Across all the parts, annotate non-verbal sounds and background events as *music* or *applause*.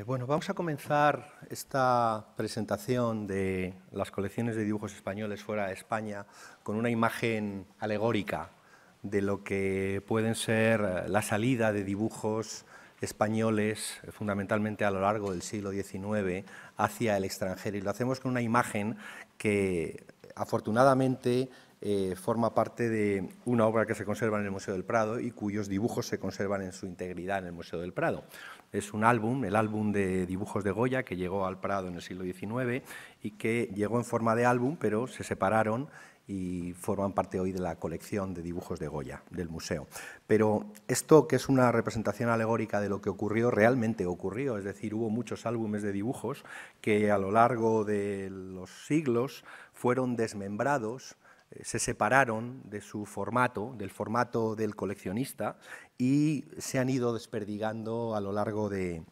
Eh, bueno, vamos a comenzar esta presentación de las colecciones de dibujos españoles fuera de España con una imagen alegórica de lo que pueden ser eh, la salida de dibujos españoles, eh, fundamentalmente a lo largo del siglo XIX, hacia el extranjero. Y lo hacemos con una imagen que, afortunadamente, forma parte de una obra que se conserva en el Museo del Prado y cuyos dibujos se conservan en su integridad en el Museo del Prado. Es un álbum, el álbum de dibujos de Goya, que llegó al Prado en el siglo XIX y que llegó en forma de álbum, pero se separaron y forman parte hoy de la colección de dibujos de Goya del museo. Pero esto, que es una representación alegórica de lo que ocurrió, realmente ocurrió, es decir, hubo muchos álbumes de dibujos que a lo largo de los siglos fueron desmembrados se separaron de su formato, del formato del coleccionista, y se han ido desperdigando a lo largo del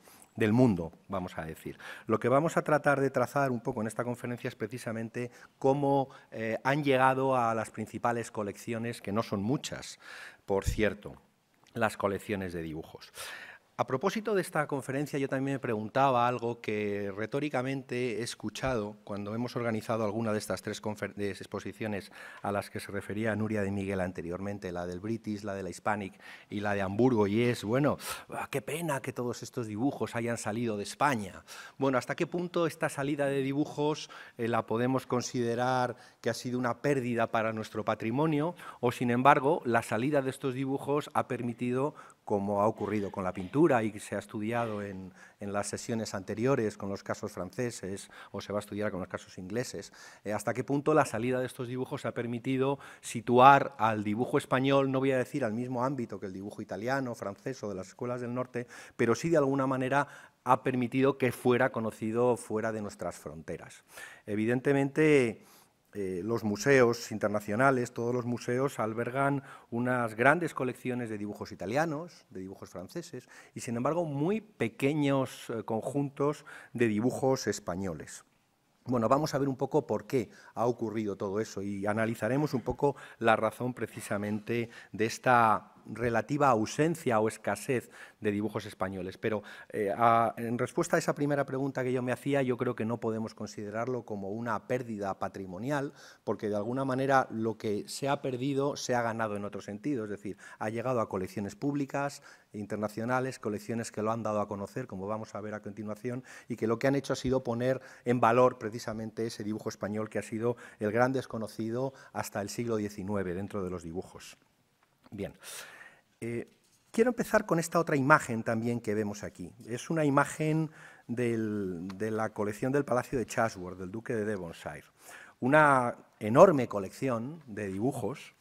mundo, vamos a decir. Lo que vamos a tratar de trazar un poco en esta conferencia es precisamente cómo eh, han llegado a las principales colecciones, que no son muchas, por cierto, las colecciones de dibujos. A propósito de esta conferencia, yo también me preguntaba algo que retóricamente he escuchado cuando hemos organizado alguna de estas tres exposiciones a las que se refería Nuria de Miguel anteriormente, la del British, la de la Hispanic y la de Hamburgo, y es, bueno, ah, qué pena que todos estos dibujos hayan salido de España. Bueno, ¿hasta qué punto esta salida de dibujos eh, la podemos considerar que ha sido una pérdida para nuestro patrimonio? O, sin embargo, la salida de estos dibujos ha permitido como ha ocurrido con la pintura y se ha estudiado en, las sesiones anteriores con los casos franceses o se va a estudiar con los casos ingleses, eh, hasta qué punto la salida de estos dibujos ha permitido situar al dibujo español, no voy a decir al mismo ámbito que el dibujo italiano, francés o de las escuelas del norte, pero sí de alguna manera ha permitido que fuera conocido fuera de nuestras fronteras. Evidentemente, eh, los museos internacionales, todos los museos albergan unas grandes colecciones de dibujos italianos, de dibujos franceses y sin embargo muy pequeños eh, conjuntos de dibujos españoles. Bueno, vamos a ver un poco por qué ha ocurrido todo eso y analizaremos un poco la razón precisamente de esta relativa ausencia o escasez de dibujos españoles. Pero eh, en respuesta a esa primera pregunta que yo me hacía, yo creo que no podemos considerarlo como una pérdida patrimonial, porque de alguna manera lo que se ha perdido se ha ganado en otro sentido, es decir, ha llegado a colecciones públicas, internacionales, colecciones que lo han dado a conocer, como vamos a ver a continuación, y que lo que han hecho ha sido poner en valor precisamente ese dibujo español que ha sido el gran desconocido hasta el siglo XIX dentro de los dibujos. Bien. Eh, quiero empezar con esta otra imagen también que vemos aquí. Es una imagen de la colección del Palacio de Chasworth del Duque de Devonshire. Una enorme colección de dibujos,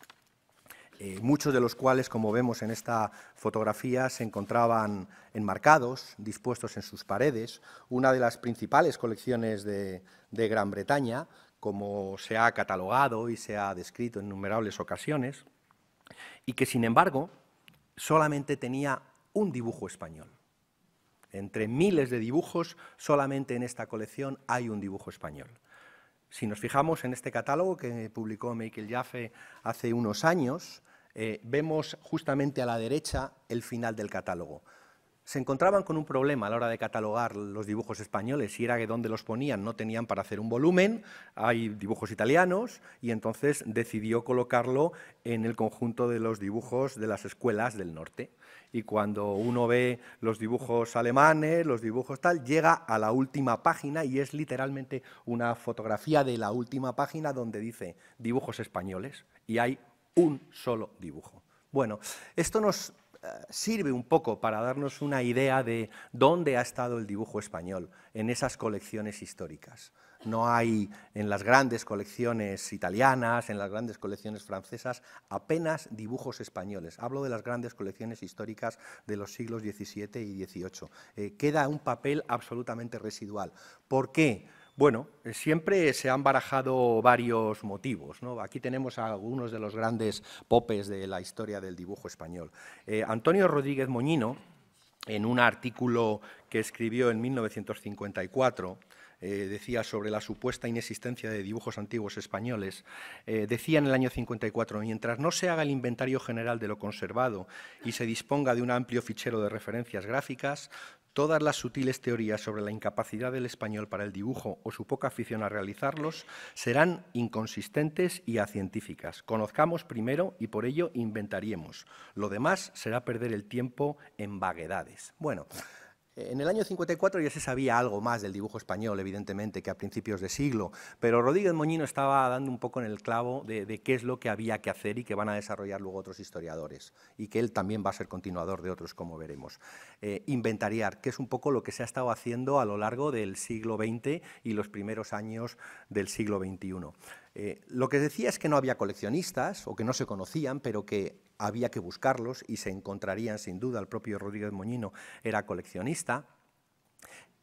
eh, muchos de los cuales, como vemos en esta fotografía, se encontraban enmarcados, dispuestos en sus paredes, una de las principales colecciones de, de Gran Bretaña, como se ha catalogado y se ha descrito en innumerables ocasiones, y que, sin embargo, solamente tenía un dibujo español. Entre miles de dibujos, solamente en esta colección hay un dibujo español. Si nos fijamos en este catálogo que publicó Michael Jaffe hace unos años, eh, vemos justamente a la derecha el final del catálogo se encontraban con un problema a la hora de catalogar los dibujos españoles y era que donde los ponían no tenían para hacer un volumen, hay dibujos italianos y entonces decidió colocarlo en el conjunto de los dibujos de las escuelas del norte. Y cuando uno ve los dibujos alemanes, los dibujos tal, llega a la última página y es literalmente una fotografía de la última página donde dice dibujos españoles y hay un solo dibujo. Bueno, esto nos sirve un poco para darnos una idea de dónde ha estado el dibujo español en esas colecciones históricas. No hay en las grandes colecciones italianas, en las grandes colecciones francesas, apenas dibujos españoles. Hablo de las grandes colecciones históricas de los siglos XVII y XVIII. Eh, queda un papel absolutamente residual. ¿Por qué? Bueno, eh, siempre se han barajado varios motivos. Aquí tenemos algunos de los grandes popes de la historia del dibujo español. Eh, Antonio Rodríguez Moñino, en un artículo que escribió en 1954, eh, decía sobre la supuesta inexistencia de dibujos antiguos españoles, decía en el año 54, mientras no se haga el inventario general de lo conservado y se disponga de un amplio fichero de referencias gráficas, Todas las sutiles teorías sobre la incapacidad del español para el dibujo o su poca afición a realizarlos serán inconsistentes y acientíficas. Conozcamos primero y por ello inventaríamos. Lo demás será perder el tiempo en vaguedades. Bueno, en el año 54 ya se sabía algo más del dibujo español, evidentemente, que a principios de siglo, pero Rodríguez Moñino estaba dando un poco en el clavo de, qué es lo que había que hacer y que van a desarrollar luego otros historiadores, y que él también va a ser continuador de otros, como veremos. Eh, inventariar, que es un poco lo que se ha estado haciendo a lo largo del siglo XX y los primeros años del siglo XXI. Eh, lo que decía es que no había coleccionistas o que no se conocían, pero que había que buscarlos y se encontrarían sin duda. El propio Rodríguez Moñino era coleccionista.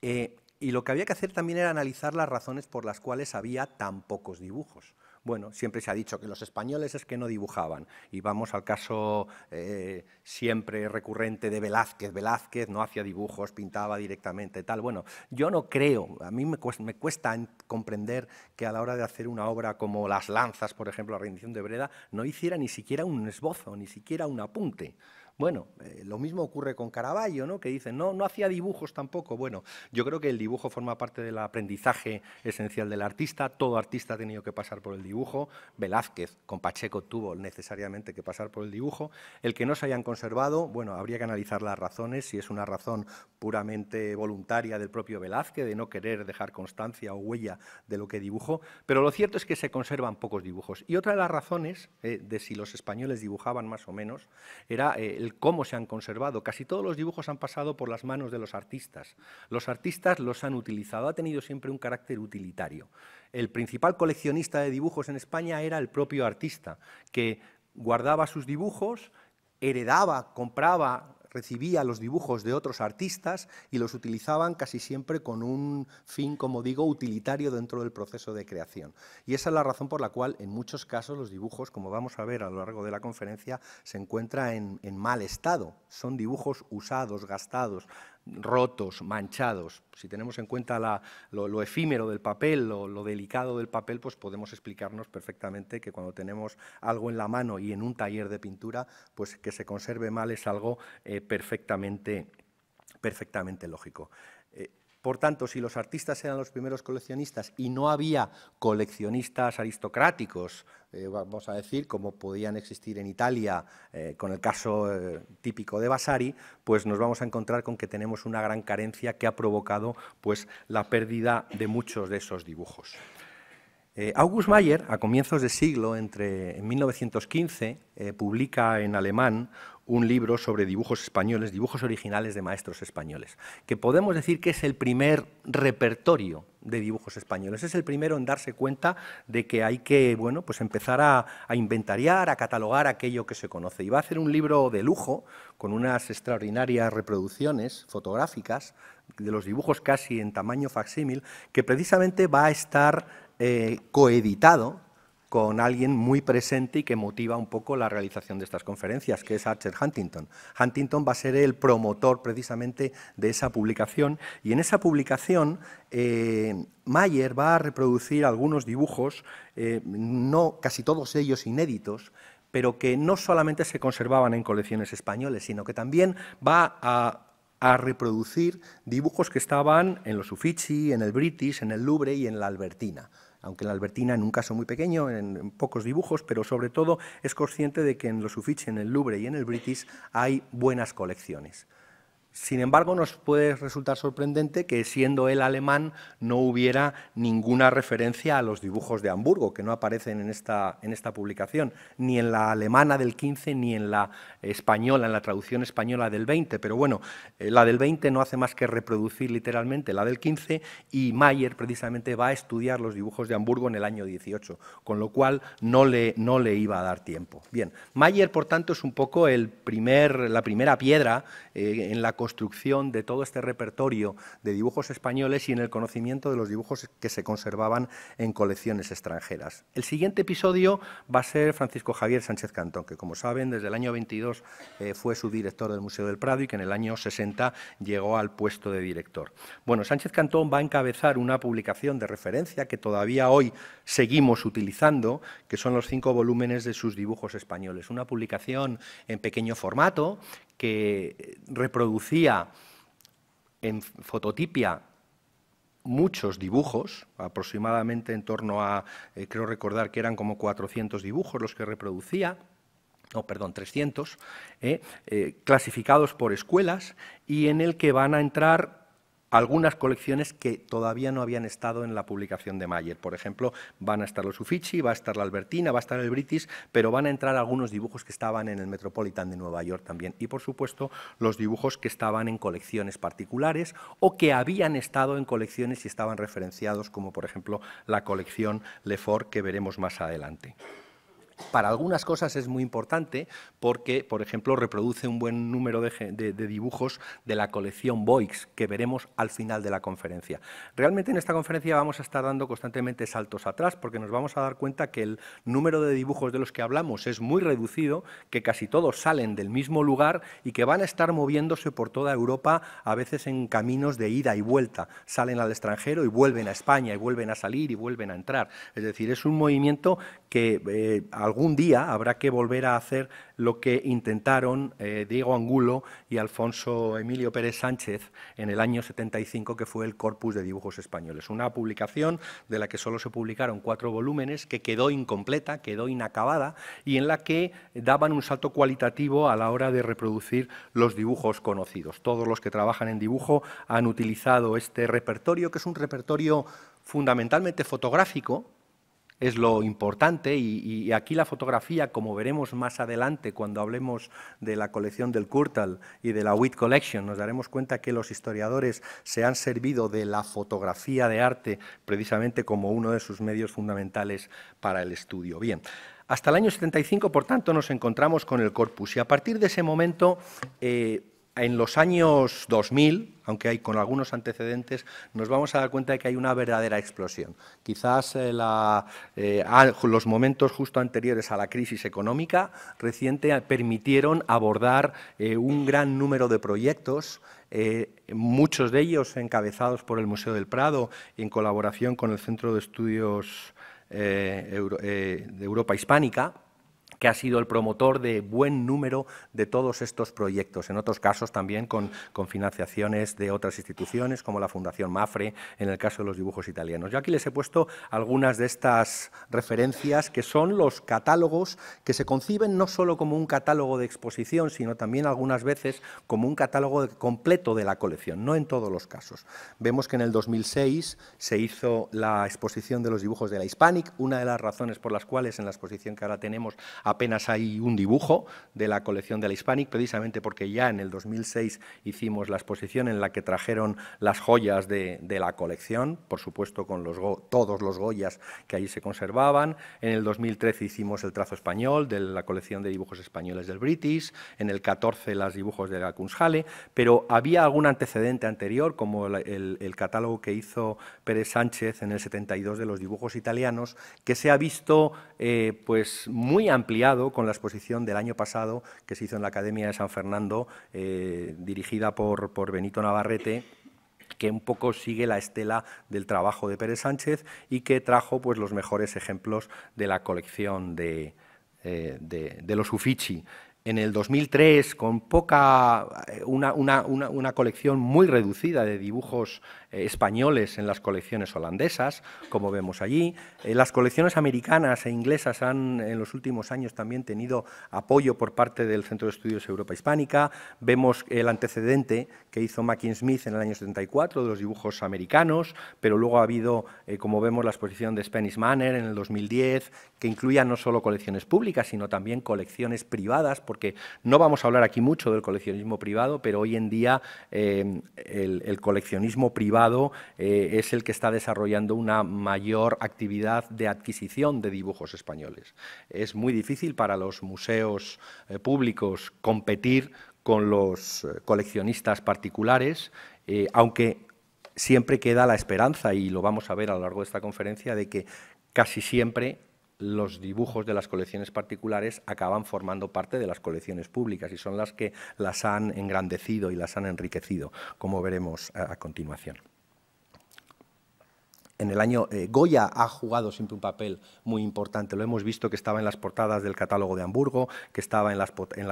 Eh, y lo que había que hacer también era analizar las razones por las cuales había tan pocos dibujos. Bueno, siempre se ha dicho que los españoles es que no dibujaban. Y vamos al caso eh, siempre recurrente de Velázquez. Velázquez no hacía dibujos, pintaba directamente, tal. Bueno, yo no creo, a mí me cuesta, me cuesta comprender que a la hora de hacer una obra como Las Lanzas, por ejemplo, la rendición de Breda, no hiciera ni siquiera un esbozo, ni siquiera un apunte. Bueno, eh, lo mismo ocurre con Caravaggio, ¿no? que dicen, no, no hacía dibujos tampoco. Bueno, yo creo que el dibujo forma parte del aprendizaje esencial del artista, todo artista ha tenido que pasar por el dibujo, Velázquez con Pacheco tuvo necesariamente que pasar por el dibujo, el que no se hayan conservado, bueno, habría que analizar las razones, si es una razón puramente voluntaria del propio Velázquez, de no querer dejar constancia o huella de lo que dibujó, pero lo cierto es que se conservan pocos dibujos. Y otra de las razones eh, de si los españoles dibujaban más o menos era... Eh, el cómo se han conservado. Casi todos los dibujos han pasado por las manos de los artistas. Los artistas los han utilizado, ha tenido siempre un carácter utilitario. El principal coleccionista de dibujos en España era el propio artista, que guardaba sus dibujos, heredaba, compraba recibía los dibujos de otros artistas y los utilizaban casi siempre con un fin, como digo, utilitario dentro del proceso de creación. Y esa es la razón por la cual en muchos casos los dibujos, como vamos a ver a lo largo de la conferencia, se encuentran en, mal estado. Son dibujos usados, gastados, rotos, manchados. Si tenemos en cuenta lo, efímero del papel, lo, lo, delicado del papel, pues podemos explicarnos perfectamente que cuando tenemos algo en la mano y en un taller de pintura, pues que se conserve mal es algo eh, perfectamente, perfectamente lógico. Por tanto, si los artistas eran los primeros coleccionistas y no había coleccionistas aristocráticos, eh, vamos a decir, como podían existir en Italia eh, con el caso eh, típico de Vasari, pues nos vamos a encontrar con que tenemos una gran carencia que ha provocado pues, la pérdida de muchos de esos dibujos. August Mayer, a comienzos de siglo, entre en 1915, publica en alemán un libro sobre dibujos españoles, dibujos originales de maestros españoles, que podemos decir que es el primer repertorio de dibujos españoles. Es el primero en darse cuenta de que hay que bueno, pues empezar a, inventariar, a catalogar aquello que se conoce. Y va a hacer un libro de lujo, con unas extraordinarias reproducciones fotográficas de los dibujos casi en tamaño facsímil, que precisamente va a estar eh, coeditado con alguien muy presente y que motiva un poco la realización de estas conferencias, que es Archer Huntington. Huntington va a ser el promotor precisamente de esa publicación y en esa publicación eh, Mayer va a reproducir algunos dibujos, eh, no, casi todos ellos inéditos, pero que no solamente se conservaban en colecciones españoles, sino que también va a a reproducir dibujos que estaban en los Uffizi, en el British, en el Louvre y en la Albertina aunque en la Albertina en un caso muy pequeño, en, pocos dibujos, pero sobre todo es consciente de que en los Uffizi, en el Louvre y en el British hay buenas colecciones. Sin embargo, nos puede resultar sorprendente que, siendo él alemán, no hubiera ninguna referencia a los dibujos de Hamburgo, que no aparecen en esta, en esta publicación, ni en la alemana del 15, ni en la española, en la traducción española del 20. Pero bueno, eh, la del 20 no hace más que reproducir literalmente la del 15 y Mayer precisamente va a estudiar los dibujos de Hamburgo en el año 18, con lo cual no le, no le iba a dar tiempo. Bien, Mayer, por tanto, es un poco el primer, la primera piedra eh, en la construcción de todo este repertorio de dibujos españoles y en el conocimiento de los dibujos que se conservaban en colecciones extranjeras. El siguiente episodio va a ser Francisco Javier Sánchez Cantón, que como saben desde el año 22 eh, fue fue subdirector del Museo del Prado y que en el año 60 llegó al puesto de director. Bueno, Sánchez Cantón va a encabezar una publicación de referencia que todavía hoy seguimos utilizando, que son los cinco volúmenes de sus dibujos españoles. Una publicación en pequeño formato que reproducía en fototipia muchos dibujos, aproximadamente en torno a, eh, creo recordar que eran como 400 dibujos los que reproducía, no, perdón, 300, eh, eh, clasificados por escuelas y en el que van a entrar algunas colecciones que todavía no habían estado en la publicación de Mayer. Por ejemplo, van a estar los Uffizi, va a estar la Albertina, va a estar el British, pero van a entrar algunos dibujos que estaban en el Metropolitan de Nueva York también. Y, por supuesto, los dibujos que estaban en colecciones particulares o que habían estado en colecciones y estaban referenciados, como por ejemplo la colección Lefort que veremos más adelante. Para algunas cosas es muy importante porque, por ejemplo, reproduce un buen número de, dibujos de la colección Boix, que veremos al final de la conferencia. Realmente en esta conferencia vamos a estar dando constantemente saltos atrás porque nos vamos a dar cuenta que el número de dibujos de los que hablamos es muy reducido, que casi todos salen del mismo lugar y que van a estar moviéndose por toda Europa, a veces en caminos de ida y vuelta. Salen al extranjero y vuelven a España y vuelven a salir y vuelven a entrar. Es decir, es un movimiento que... Eh, algún día habrá que volver a hacer lo que intentaron eh, Diego Angulo y Alfonso Emilio Pérez Sánchez en el año 75, que fue el Corpus de Dibujos Españoles. Una publicación de la que solo se publicaron cuatro volúmenes, que quedó incompleta, quedó inacabada y en la que daban un salto cualitativo a la hora de reproducir los dibujos conocidos. Todos los que trabajan en dibujo han utilizado este repertorio, que es un repertorio fundamentalmente fotográfico, es lo importante y, aquí la fotografía, como veremos más adelante cuando hablemos de la colección del Kurtal y de la Witt Collection, nos daremos cuenta que los historiadores se han servido de la fotografía de arte precisamente como uno de sus medios fundamentales para el estudio. Bien, hasta el año 75, por tanto, nos encontramos con el corpus y a partir de ese momento... Eh, en los años 2000, aunque hay con algunos antecedentes, nos vamos a dar cuenta de que hay una verdadera explosión. Quizás eh, eh, los momentos justo anteriores a la crisis económica reciente permitieron abordar eh, un gran número de proyectos muchos de ellos encabezados por el Museo del Prado en colaboración con el Centro de Estudios de Europa Hispánica, que ha sido el promotor de buen número de todos estos proyectos, en otros casos también con, con financiaciones de otras instituciones, como la Fundación MAFRE, en el caso de los dibujos italianos. Yo aquí les he puesto algunas de estas referencias, que son los catálogos que se conciben no solo como un catálogo de exposición, sino también algunas veces como un catálogo completo de la colección, no en todos los casos. Vemos que en el 2006 se hizo la exposición de los dibujos de la Hispanic, una de las razones por las cuales en la exposición que ahora tenemos apenas hay un dibujo de la colección de la Hispanic, precisamente porque ya en el 2006 hicimos la exposición en la que trajeron las joyas de, de la colección, por supuesto con los, todos los Goyas que allí se conservaban. En el 2013 hicimos el trazo español de la colección de dibujos españoles del British, en el 14 los dibujos de la Kunsthalle, pero había algún antecedente anterior, como el, catálogo que hizo Pérez Sánchez en el 72 de los dibujos italianos, que se ha visto eh, pues muy ampliado con la exposición del año pasado que se hizo en la Academia de San Fernando, eh, dirigida por, Benito Navarrete que un poco sigue la estela del trabajo de Pérez Sánchez y que trajo pues, los mejores ejemplos de la colección de, eh, de los Uffizi en el 2003 con poca, eh, una, colección muy reducida de dibujos eh, españoles en las colecciones holandesas, como vemos allí. Eh, las colecciones americanas e inglesas han en los últimos años también tenido apoyo por parte del Centro de Estudios Europa Hispánica. Vemos el antecedente que hizo Mackin Smith en el año 74 de los dibujos americanos, pero luego ha habido, como vemos, la exposición de Spanish Manner en el 2010, que incluía no solo colecciones públicas, sino también colecciones privadas, porque no vamos a hablar aquí mucho del coleccionismo privado, pero hoy en día em, el, coleccionismo privado eh, es el que está desarrollando una mayor actividad de adquisición de dibujos españoles. Es muy difícil para los museos eh, públicos competir con los eh, coleccionistas particulares, aunque siempre queda la esperanza, y lo vamos a ver a lo largo de esta conferencia, de que casi siempre los dibujos de las colecciones particulares acaban formando parte de las colecciones públicas y son las que las han engrandecido y las han enriquecido, como veremos a, continuación en el año eh, Goya ha jugado siempre un papel muy importante. Lo hemos visto que estaba en las portadas del catálogo de Hamburgo, que estaba en, la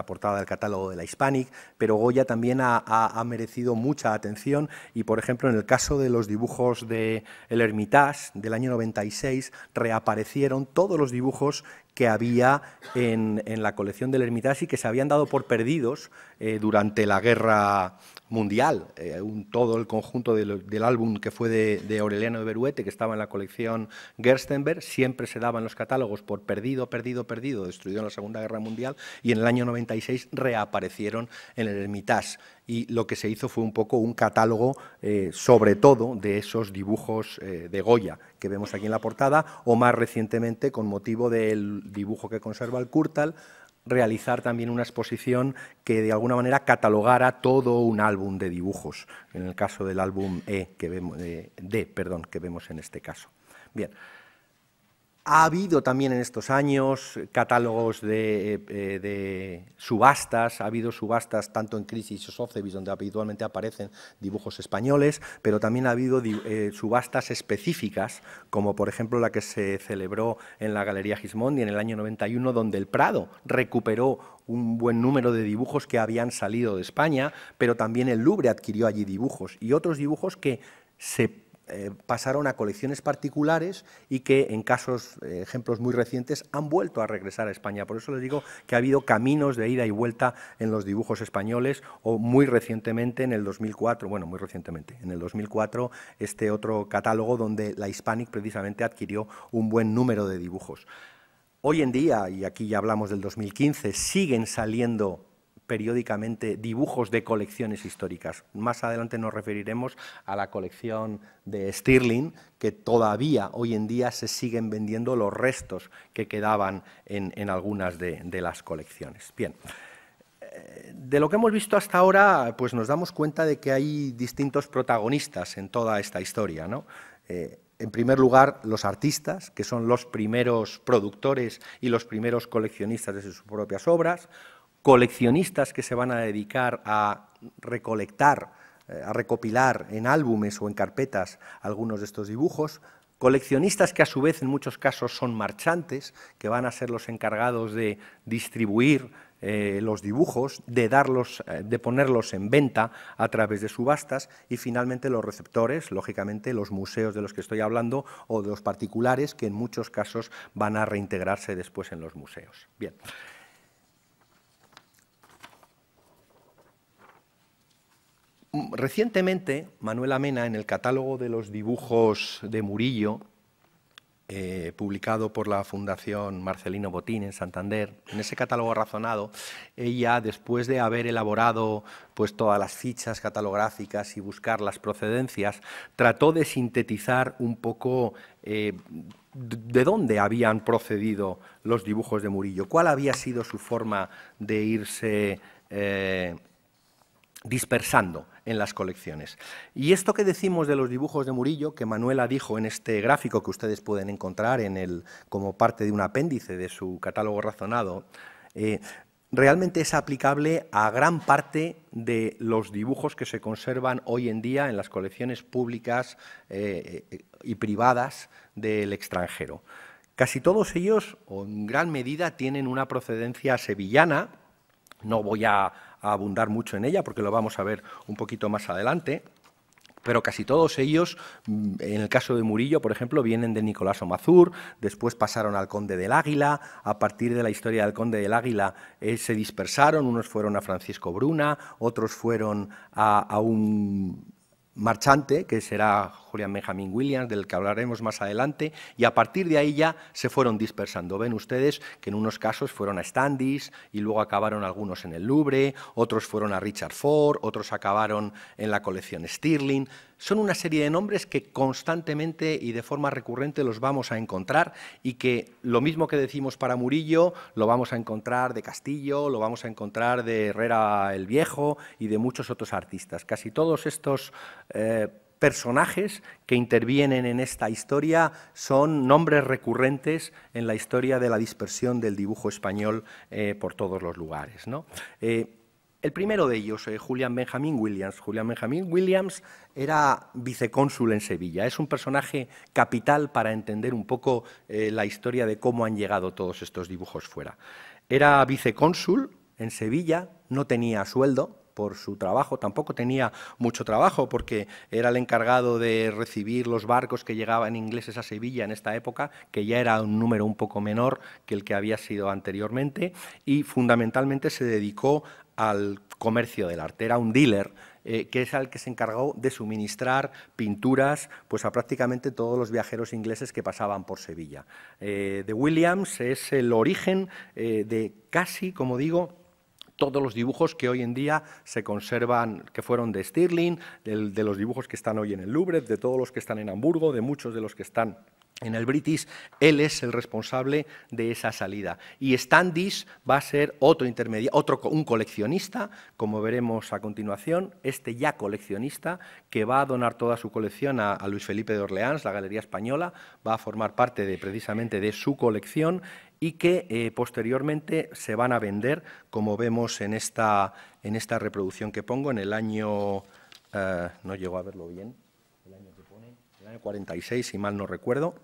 portada del catálogo de la Hispanic, pero Goya también ha, merecido mucha atención y, por ejemplo, en el caso de los dibujos de El Hermitage del año 96, reaparecieron todos los dibujos que había en, la colección del Hermitage y que se habían dado por perdidos eh, durante la guerra mundial. Eh, todo el conjunto del, álbum que fue de, Aureliano de Beruete, que estaba en la colección Gerstenberg, siempre se daban los catálogos por perdido, perdido, perdido, destruido en la Segunda Guerra Mundial, y en el año 96 reaparecieron en el Hermitage. Y lo que se hizo fue un poco un catálogo, eh, sobre todo, de esos dibujos eh, de Goya que vemos aquí en la portada, o más recientemente, con motivo del dibujo que conserva el Kurtal realizar también una exposición que de alguna manera catalogara todo un álbum de dibujos, en el caso del álbum E que vemos, D, perdón, que vemos en este caso. Bien, ha habido también en estos años catálogos de, eh, eh, subastas, ha habido subastas tanto en Crisis o Sotheby's, donde habitualmente aparecen dibujos españoles, pero también ha habido eh, subastas específicas, como por ejemplo la que se celebró en la Galería Gismondi en el año 91, donde el Prado recuperó un buen número de dibujos que habían salido de España, pero también el Louvre adquirió allí dibujos y otros dibujos que se eh, pasaron a colecciones particulares y que en casos, eh, ejemplos muy recientes, han vuelto a regresar a España. Por eso les digo que ha habido caminos de ida y vuelta en los dibujos españoles o muy recientemente en el 2004, bueno, muy recientemente, en el 2004 este otro catálogo donde la Hispanic precisamente adquirió un buen número de dibujos. Hoy en día, y aquí ya hablamos del 2015, siguen saliendo periódicamente dibujos de colecciones históricas. Más adelante nos referiremos a la colección de Stirling, que todavía hoy en día se siguen vendiendo los restos que quedaban en, algunas de, las colecciones. Bien. Eh, de lo que hemos visto hasta ahora, pues nos damos cuenta de que hay distintos protagonistas en toda esta historia. ¿no? Eh, en primer lugar, los artistas, que son los primeros productores y los primeros coleccionistas de sus propias obras, coleccionistas que se van a dedicar a recolectar, eh, a recopilar en álbumes o en carpetas algunos de estos dibujos, coleccionistas que a su vez en muchos casos son marchantes, que van a ser los encargados de distribuir eh, los dibujos, de, darlos, eh, de ponerlos en venta a través de subastas y finalmente los receptores, lógicamente los museos de los que estoy hablando o de los particulares que en muchos casos van a reintegrarse después en los museos. Bien. Recientemente, Manuela Mena, en el catálogo de los dibujos de Murillo, eh, publicado por la Fundación Marcelino Botín en Santander, en ese catálogo razonado, ella, después de haber elaborado pues, todas las fichas catalográficas y buscar las procedencias, trató de sintetizar un poco eh, de dónde habían procedido los dibujos de Murillo, cuál había sido su forma de irse... Eh, dispersando en las colecciones. Y esto que decimos de los dibujos de Murillo, que Manuela dijo en este gráfico que ustedes pueden encontrar en el, como parte de un apéndice de su catálogo razonado, eh, realmente es aplicable a gran parte de los dibujos que se conservan hoy en día en las colecciones públicas eh, eh, y privadas del extranjero. Casi todos ellos, o en gran medida, tienen una procedencia sevillana. No voy a a abundar mucho en ella porque lo vamos a ver un poquito más adelante pero casi todos ellos, mm, en el caso de Murillo, por ejemplo, vienen de Nicolás Omazur, después pasaron al Conde del Águila, a partir de la historia del Conde del Águila eh, se dispersaron, unos fueron a Francisco Bruna, otros fueron a un marchante, que será Julian Benjamin Williams, del que hablaremos más adelante, y a partir de ahí ya se fueron dispersando. Ven ustedes que en unos casos fueron a Standish y luego acabaron algunos en el Louvre, otros fueron a Richard Ford, otros acabaron en la colección Stirling son una serie de nombres que constantemente y de forma recurrente los vamos a encontrar y que lo mismo que decimos para Murillo, lo vamos a encontrar de Castillo, lo vamos a encontrar de Herrera el Viejo y de muchos otros artistas. Casi todos estos eh, personajes que intervienen en esta historia son nombres recurrentes en la historia de la dispersión del dibujo español eh, por todos los lugares. Eh, el primero de ellos, eh, Julián Julian Benjamin Williams. Julian Benjamin Williams era vicecónsul en Sevilla. Es un personaje capital para entender un poco eh, la historia de cómo han llegado todos estos dibujos fuera. Era vicecónsul en Sevilla, no tenía sueldo, por su trabajo. Tampoco tenía mucho trabajo porque era el encargado de recibir los barcos que llegaban ingleses a Sevilla en esta época, que ya era un número un poco menor que el que había sido anteriormente, y fundamentalmente se dedicó al comercio del arte, era un dealer eh, que es el que se encargó de suministrar pinturas pues, a prácticamente todos los viajeros ingleses que pasaban por Sevilla. Eh, de Williams es el origen eh, de casi, como digo, todos los dibujos que hoy en día se conservan, que fueron de Stirling, de los dibujos que están hoy en el Louvre, de todos los que están en Hamburgo, de muchos de los que están en el British, él es el responsable de esa salida. Y Standish va a ser otro intermediario, otro, un coleccionista, como veremos a continuación, este ya coleccionista, que va a donar toda su colección a, Luis Felipe de Orleans, la Galería Española, va a formar parte de, precisamente de su colección y que eh, posteriormente se van a vender, como vemos en esta, en esta reproducción que pongo, en el año... Eh, no llego a verlo bien, el año 46, si mal no recuerdo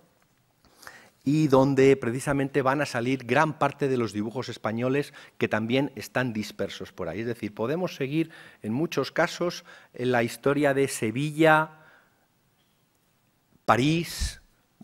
y donde precisamente van a salir gran parte de los dibujos españoles que también están dispersos por ahí. Es decir, podemos seguir en muchos casos en eh, la historia de Sevilla, París,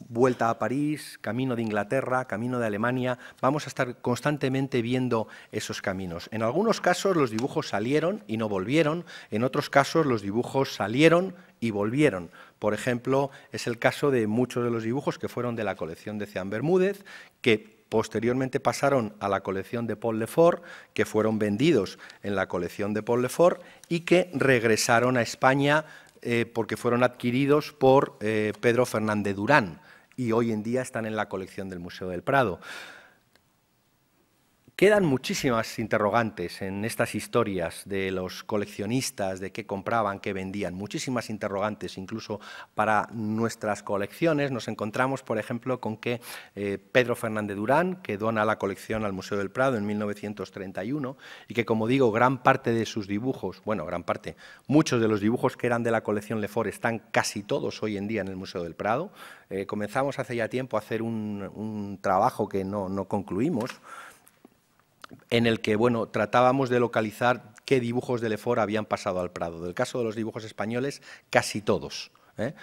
vuelta a París, camino de Inglaterra, camino de Alemania, vamos a estar constantemente viendo esos caminos. En algunos casos los dibujos salieron y no volvieron, en otros casos los dibujos salieron y volvieron. Por ejemplo, es el caso de muchos de los dibujos que fueron de la colección de Cian Bermúdez, que posteriormente pasaron a la colección de Paul Lefort, que fueron vendidos en la colección de Paul Lefort y que regresaron a España eh, porque fueron adquiridos por eh, Pedro Fernández Durán y hoy en día están en la colección del Museo del Prado. Quedan muchísimas interrogantes en estas historias de los coleccionistas, de qué compraban, qué vendían, muchísimas interrogantes incluso para nuestras colecciones. Nos encontramos, por ejemplo, con que eh, Pedro Fernández Durán, que dona la colección al Museo del Prado en 1931 y que, como digo, gran parte de sus dibujos, bueno, gran parte, muchos de los dibujos que eran de la colección Lefort están casi todos hoy en día en el Museo del Prado. Eh, comenzamos hace ya tiempo a hacer un, trabajo que no, no concluimos en el que bueno, tratábamos de localizar qué dibujos de Lefort habían pasado al Prado. Del caso de los dibujos españoles, casi todos. ¿eh?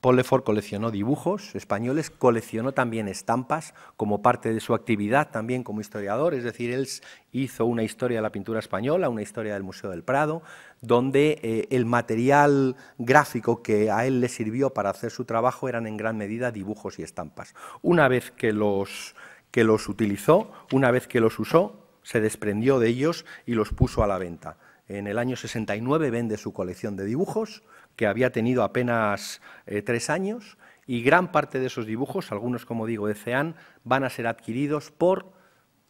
Paul Lefort coleccionó dibujos españoles, coleccionó también estampas como parte de su actividad también como historiador, es decir, él hizo una historia de la pintura española, una historia del Museo del Prado, donde eh, el material gráfico que a él le sirvió para hacer su trabajo eran en gran medida dibujos y estampas. Una vez que los que los utilizó, una vez que los usó, se desprendió de ellos y los puso a la venta. En el año 69 vende su colección de dibujos, que había tenido apenas eh, tres años, y gran parte de esos dibujos, algunos como digo de CEAN, van a ser adquiridos por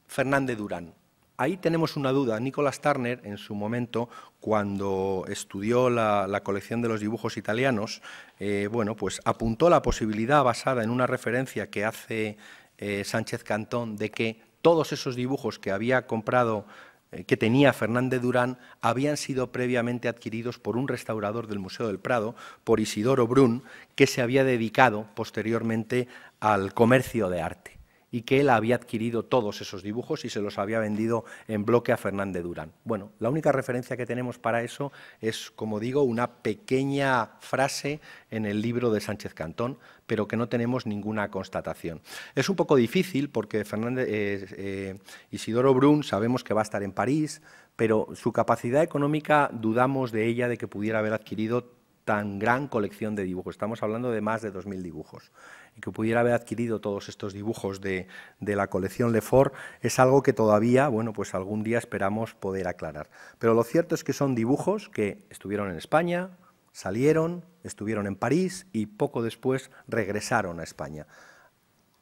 Fernández Durán. Ahí tenemos una duda. Nicolás Turner, en su momento, cuando estudió la, colección de los dibujos italianos, eh, bueno, pues apuntó la posibilidad basada en una referencia que hace eh, Sánchez Cantón de que todos esos dibujos que había comprado, eh, que tenía Fernández Durán, habían sido previamente adquiridos por un restaurador del Museo del Prado, por Isidoro Brun, que se había dedicado posteriormente al comercio de arte y que él había adquirido todos esos dibujos y se los había vendido en bloque a Fernández Durán. Bueno, la única referencia que tenemos para eso es, como digo, una pequeña frase en el libro de Sánchez Cantón, pero que no tenemos ninguna constatación. Es un poco difícil porque Fernández, eh, eh, Isidoro Brun sabemos que va a estar en París, pero su capacidad económica dudamos de ella, de que pudiera haber adquirido tan gran colección de dibujos. Estamos hablando de más de 2.000 dibujos. Y que pudiera haber adquirido todos estos dibujos de, de, la colección Lefort es algo que todavía, bueno, pues algún día esperamos poder aclarar. Pero lo cierto es que son dibujos que estuvieron en España, salieron, estuvieron en París y poco después regresaron a España.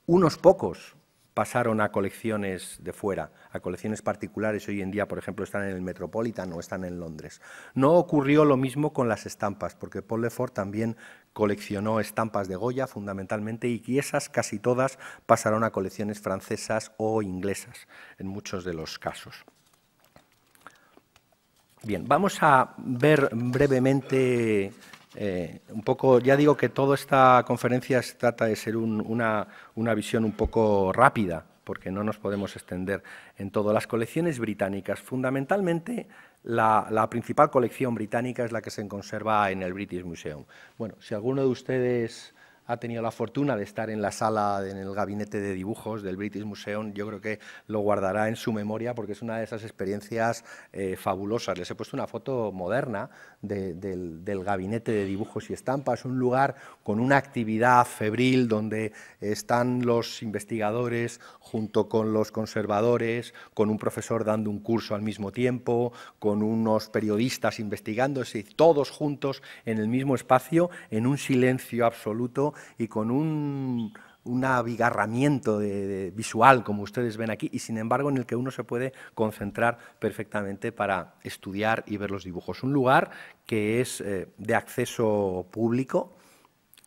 Unos pocos pasaron a colecciones de fuera, a colecciones particulares. Hoy en día, por ejemplo, están en el Metropolitan o están en Londres. No ocurrió lo mismo con las estampas, porque Paul Lefort también coleccionó estampas de Goya fundamentalmente y esas casi todas pasaron a colecciones francesas o inglesas en muchos de los casos. Bien, vamos a ver brevemente eh, un poco, ya digo que toda esta conferencia trata de ser una, una visión un poco rápida, porque no nos podemos extender en todo. Las colecciones británicas, fundamentalmente la, principal colección británica es la que se conserva en el British Museum. Bueno, si alguno de ustedes ha tenido la fortuna de estar en la sala, en el gabinete de dibujos del British Museum, yo creo que lo guardará en su memoria porque es una de esas experiencias eh, fabulosas. Les he puesto una foto moderna del, gabinete de dibujos y estampas, un lugar con una actividad febril donde están los investigadores junto con los conservadores, con un profesor dando un curso al mismo tiempo, con unos periodistas investigándose, todos juntos en el mismo espacio, en un silencio absoluto y con un, abigarramiento visual, como ustedes ven aquí, y sin embargo en el que uno se puede concentrar perfectamente para estudiar y ver los dibujos. Un lugar que es eh, de acceso público,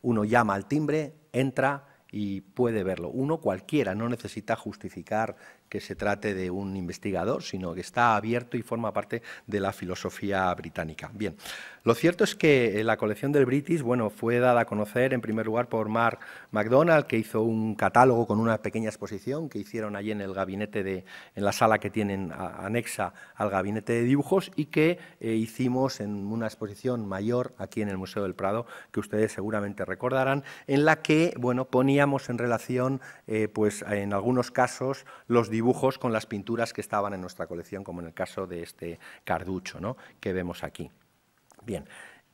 uno llama al timbre, entra y puede verlo. Uno cualquiera, no necesita justificar que se trate de un investigador, sino que está abierto y forma parte de la filosofía británica. Bien, lo cierto es que eh, la colección del British, fue dada a conocer en primer lugar por Mark McDonald, que hizo un catálogo con una pequeña exposición que hicieron allí en el gabinete de, en la sala que tienen anexa al gabinete de dibujos y que eh, hicimos en una exposición mayor aquí en el Museo del Prado, que ustedes seguramente recordarán, en la que, poníamos en relación, eh, pues en algunos casos, los dibujos con las pinturas que estaban en nuestra colección, como en el caso de este carducho, que vemos aquí. Bien,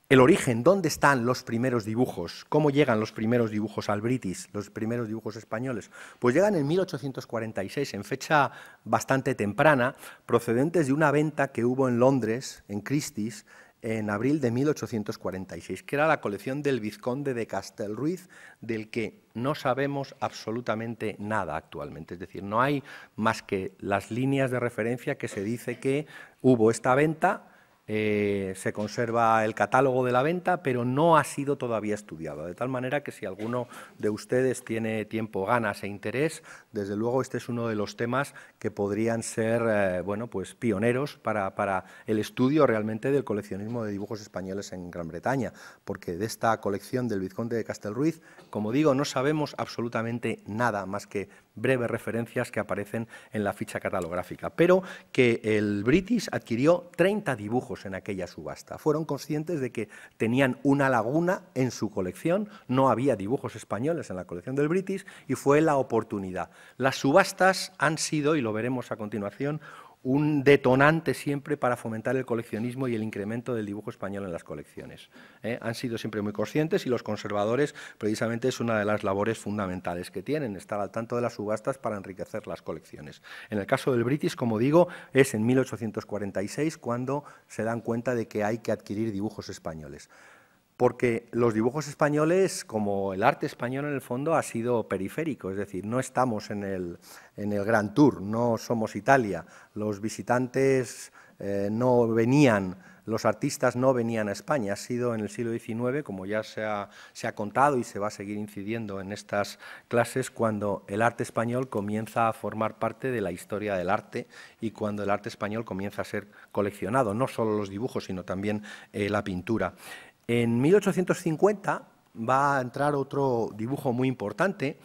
el origen, dónde están los primeros dibujos, cómo llegan los primeros dibujos al Britis, los primeros dibujos españoles. Pues llegan en 1846, en fecha bastante temprana, procedentes de una venta que hubo en Londres, en Christie's, en abril de 1846, que era la colección del vizconde de Castelruiz, del que no sabemos absolutamente nada actualmente. Es decir, no hay más que las líneas de referencia que se dice que hubo esta venta, eh, se conserva el catálogo de la venta, pero no ha sido todavía estudiado. De tal manera que si alguno de ustedes tiene tiempo, ganas e interés, desde luego, este es uno de los temas que podrían ser eh, bueno, pues, pioneros para, para, el estudio realmente del coleccionismo de dibujos españoles en Gran Bretaña, porque de esta colección del vizconde de Castelruiz, como digo, no sabemos absolutamente nada más que breves referencias que aparecen en la ficha catalográfica, pero que el British adquirió 30 dibujos en aquella subasta. Fueron conscientes de que tenían una laguna en su colección, no había dibujos españoles en la colección del British y fue la oportunidad. Las subastas han sido, y lo veremos a continuación, un detonante siempre para fomentar el coleccionismo y el incremento del dibujo español en las colecciones. ¿eh? Han sido siempre muy conscientes y los conservadores precisamente es una de las labores fundamentales que tienen, estar al tanto de las subastas para enriquecer las colecciones. En el caso del British, como digo, es en 1846 cuando se dan cuenta de que hay que adquirir dibujos españoles porque los dibujos españoles, como el arte español en el fondo, ha sido periférico, es decir, no estamos en el, Gran Tour, no somos Italia, los visitantes eh, no venían, los artistas no venían a España, ha sido en el siglo XIX, como ya se ha, contado y se va a seguir incidiendo en estas clases, cuando el arte español comienza a formar parte de la historia del arte y cuando el arte español comienza a ser coleccionado, no solo los dibujos, sino también eh, la pintura. En 1850 va a entrar otro dibujo muy importante,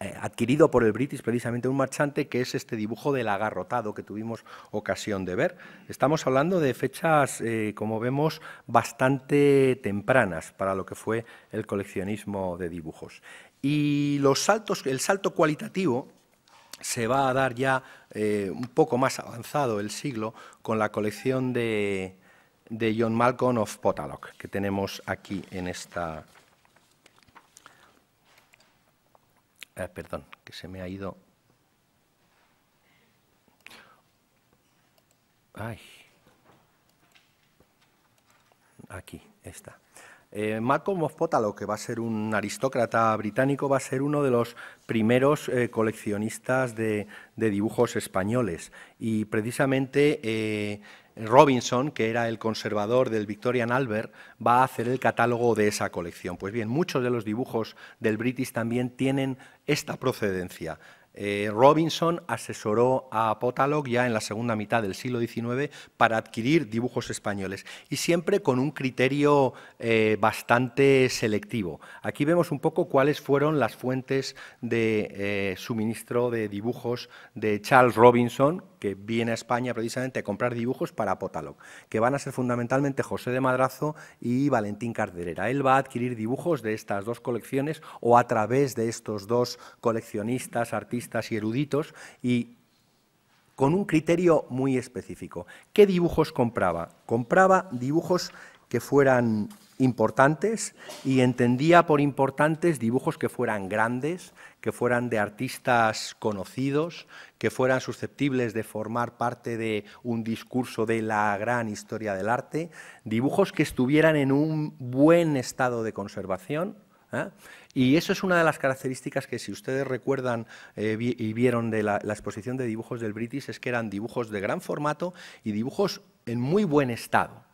eh, adquirido por el British, precisamente un marchante, que es este dibujo del agarrotado que tuvimos ocasión de ver. Estamos hablando de fechas, eh, como vemos, bastante tempranas para lo que fue el coleccionismo de dibujos. Y los saltos, el salto cualitativo se va a dar ya eh, un poco más avanzado el siglo con la colección de, de John Malcolm of Potalock, que tenemos aquí en esta... Eh, perdón, que se me ha ido... Ay. Aquí está. Eh, Malcolm of Potalock, que va a ser un aristócrata británico, va a ser uno de los primeros eh, coleccionistas de, dibujos españoles. Y precisamente Robinson, que era el conservador del Victorian Albert, va a hacer el catálogo de esa colección. Pues bien, muchos de los dibujos del British también tienen esta procedencia. Eh, Robinson asesoró a Potalog ya en la segunda mitad del siglo XIX para adquirir dibujos españoles y siempre con un criterio eh, bastante selectivo. Aquí vemos un poco cuáles fueron las fuentes de eh, suministro de dibujos de Charles Robinson, que viene a España precisamente a comprar dibujos para Potaloc, que van a ser fundamentalmente José de Madrazo y Valentín Carderera. Él va a adquirir dibujos de estas dos colecciones o a través de estos dos coleccionistas, artistas y eruditos y con un criterio muy específico. ¿Qué dibujos compraba? Compraba dibujos que fueran importantes y entendía por importantes dibujos que fueran grandes, que fueran de artistas conocidos, que fueran susceptibles de formar parte de un discurso de la gran historia del arte, dibujos que estuvieran en un buen estado de conservación. ¿eh? Y eso es una de las características que si ustedes recuerdan eh, y vieron de la, la exposición de dibujos del British es que eran dibujos de gran formato y dibujos en muy buen estado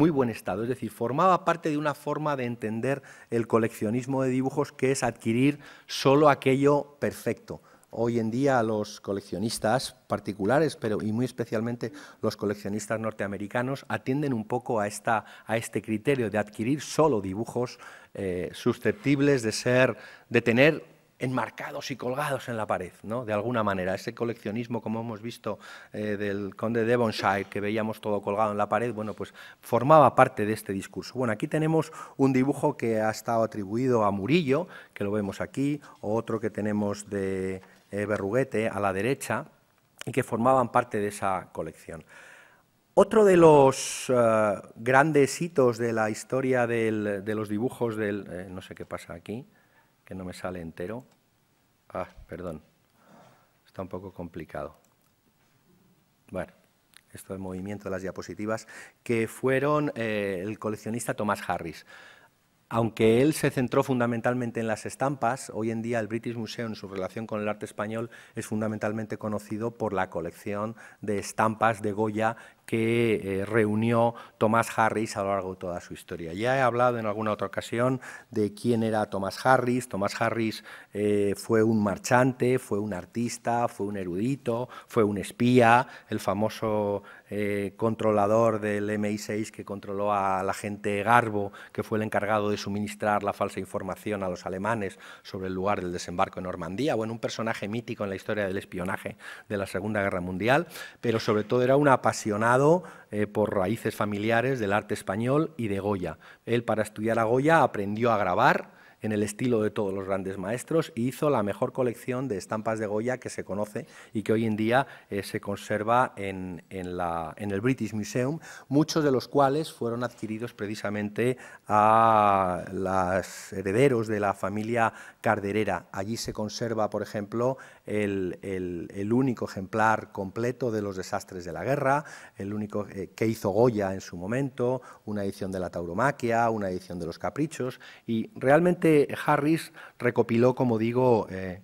muy buen estado, es decir, formaba parte de una forma de entender el coleccionismo de dibujos que es adquirir solo aquello perfecto. Hoy en día los coleccionistas particulares, pero y muy especialmente los coleccionistas norteamericanos, atienden un poco a, esta, a este criterio de adquirir solo dibujos eh, susceptibles de ser, de tener enmarcados y colgados en la pared, ¿no? de alguna manera. Ese coleccionismo, como hemos visto, eh, del conde Devonshire, que veíamos todo colgado en la pared, bueno, pues formaba parte de este discurso. Bueno, aquí tenemos un dibujo que ha estado atribuido a Murillo, que lo vemos aquí, o otro que tenemos de eh, Berruguete a la derecha, y que formaban parte de esa colección. Otro de los eh, grandes hitos de la historia de los dibujos del... no sé qué pasa aquí que no me sale entero. Ah, perdón. Está un poco complicado. Bueno, esto es movimiento de las diapositivas, que fueron eh, el coleccionista Tomás Harris. Aunque él se centró fundamentalmente en las estampas, hoy en día el British Museum en su relación con el arte español es fundamentalmente conocido por la colección de estampas de Goya que eh, reunió Tomás Harris a lo largo de toda su historia. Ya he hablado en alguna otra ocasión de quién era Thomas Harris. Thomas Harris eh, fue un marchante, fue un artista, fue un erudito, fue un espía, el famoso eh, controlador del MI6 que controló a al agente Garbo, que fue el encargado de suministrar la falsa información a los alemanes sobre el lugar del desembarco en Normandía, bueno, un personaje mítico en la historia del espionaje de la Segunda Guerra Mundial, pero sobre todo era un apasionado eh, por raíces familiares del arte español y de Goya. Él para estudiar a Goya aprendió a grabar, en el estilo de todos los grandes maestros y hizo la mejor colección de estampas de Goya que se conoce y que hoy en día eh, se conserva en, en, la, en, el British Museum, muchos de los cuales fueron adquiridos precisamente a los herederos de la familia Carderera. Allí se conserva, por ejemplo, el, único ejemplar completo de los desastres de la guerra, el único eh, que hizo Goya en su momento, una edición de la tauromaquia, una edición de los caprichos y realmente Harris recopiló, como digo, eh,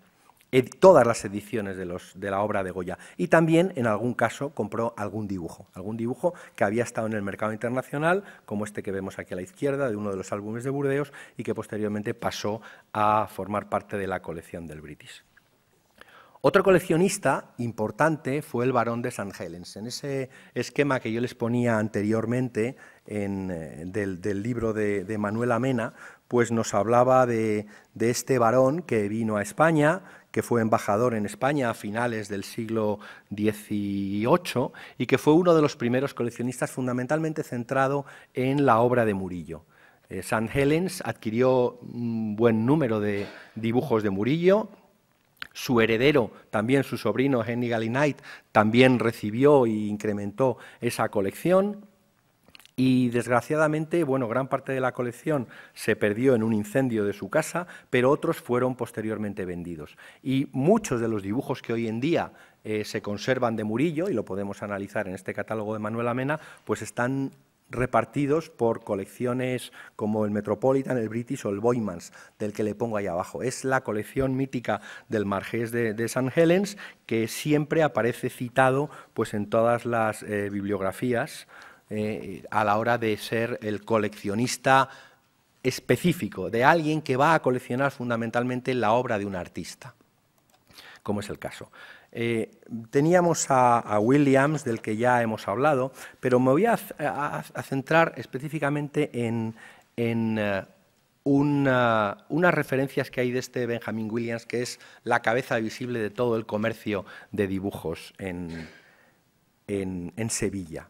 todas las ediciones de, la obra de Goya y también, en algún caso, compró algún dibujo, algún dibujo que había estado en el mercado internacional, como este que vemos aquí a la izquierda, de uno de los álbumes de Burdeos y que posteriormente pasó a formar parte de la colección del British. Otro coleccionista importante fue el barón de San Helens. En ese esquema que yo les ponía anteriormente eh, del, libro de, de Manuel Amena, pues nos hablaba de, este varón que vino a España, que fue embajador en España a finales del siglo XVIII y que fue uno de los primeros coleccionistas fundamentalmente centrado en la obra de Murillo. Eh, San Helens adquirió un buen número de dibujos de Murillo. Su heredero, también su sobrino Henry Knight, también recibió e incrementó esa colección. Y desgraciadamente, bueno, gran parte de la colección se perdió en un incendio de su casa, pero otros fueron posteriormente vendidos. Y muchos de los dibujos que hoy en día eh, se conservan de Murillo, y lo podemos analizar en este catálogo de Manuel Amena, pues están repartidos por colecciones como el Metropolitan, el British o el Boymans, del que le pongo ahí abajo. Es la colección mítica del Marqués de, San Helens que siempre aparece citado pues, en todas las eh, bibliografías eh, a la hora de ser el coleccionista específico, de alguien que va a coleccionar fundamentalmente la obra de un artista, como es el caso. Eh, teníamos a, Williams, del que ya hemos hablado, pero me voy a, centrar específicamente en, eh, unas referencias que hay de este Benjamin Williams, que es la cabeza visible de todo el comercio de dibujos en Sevilla.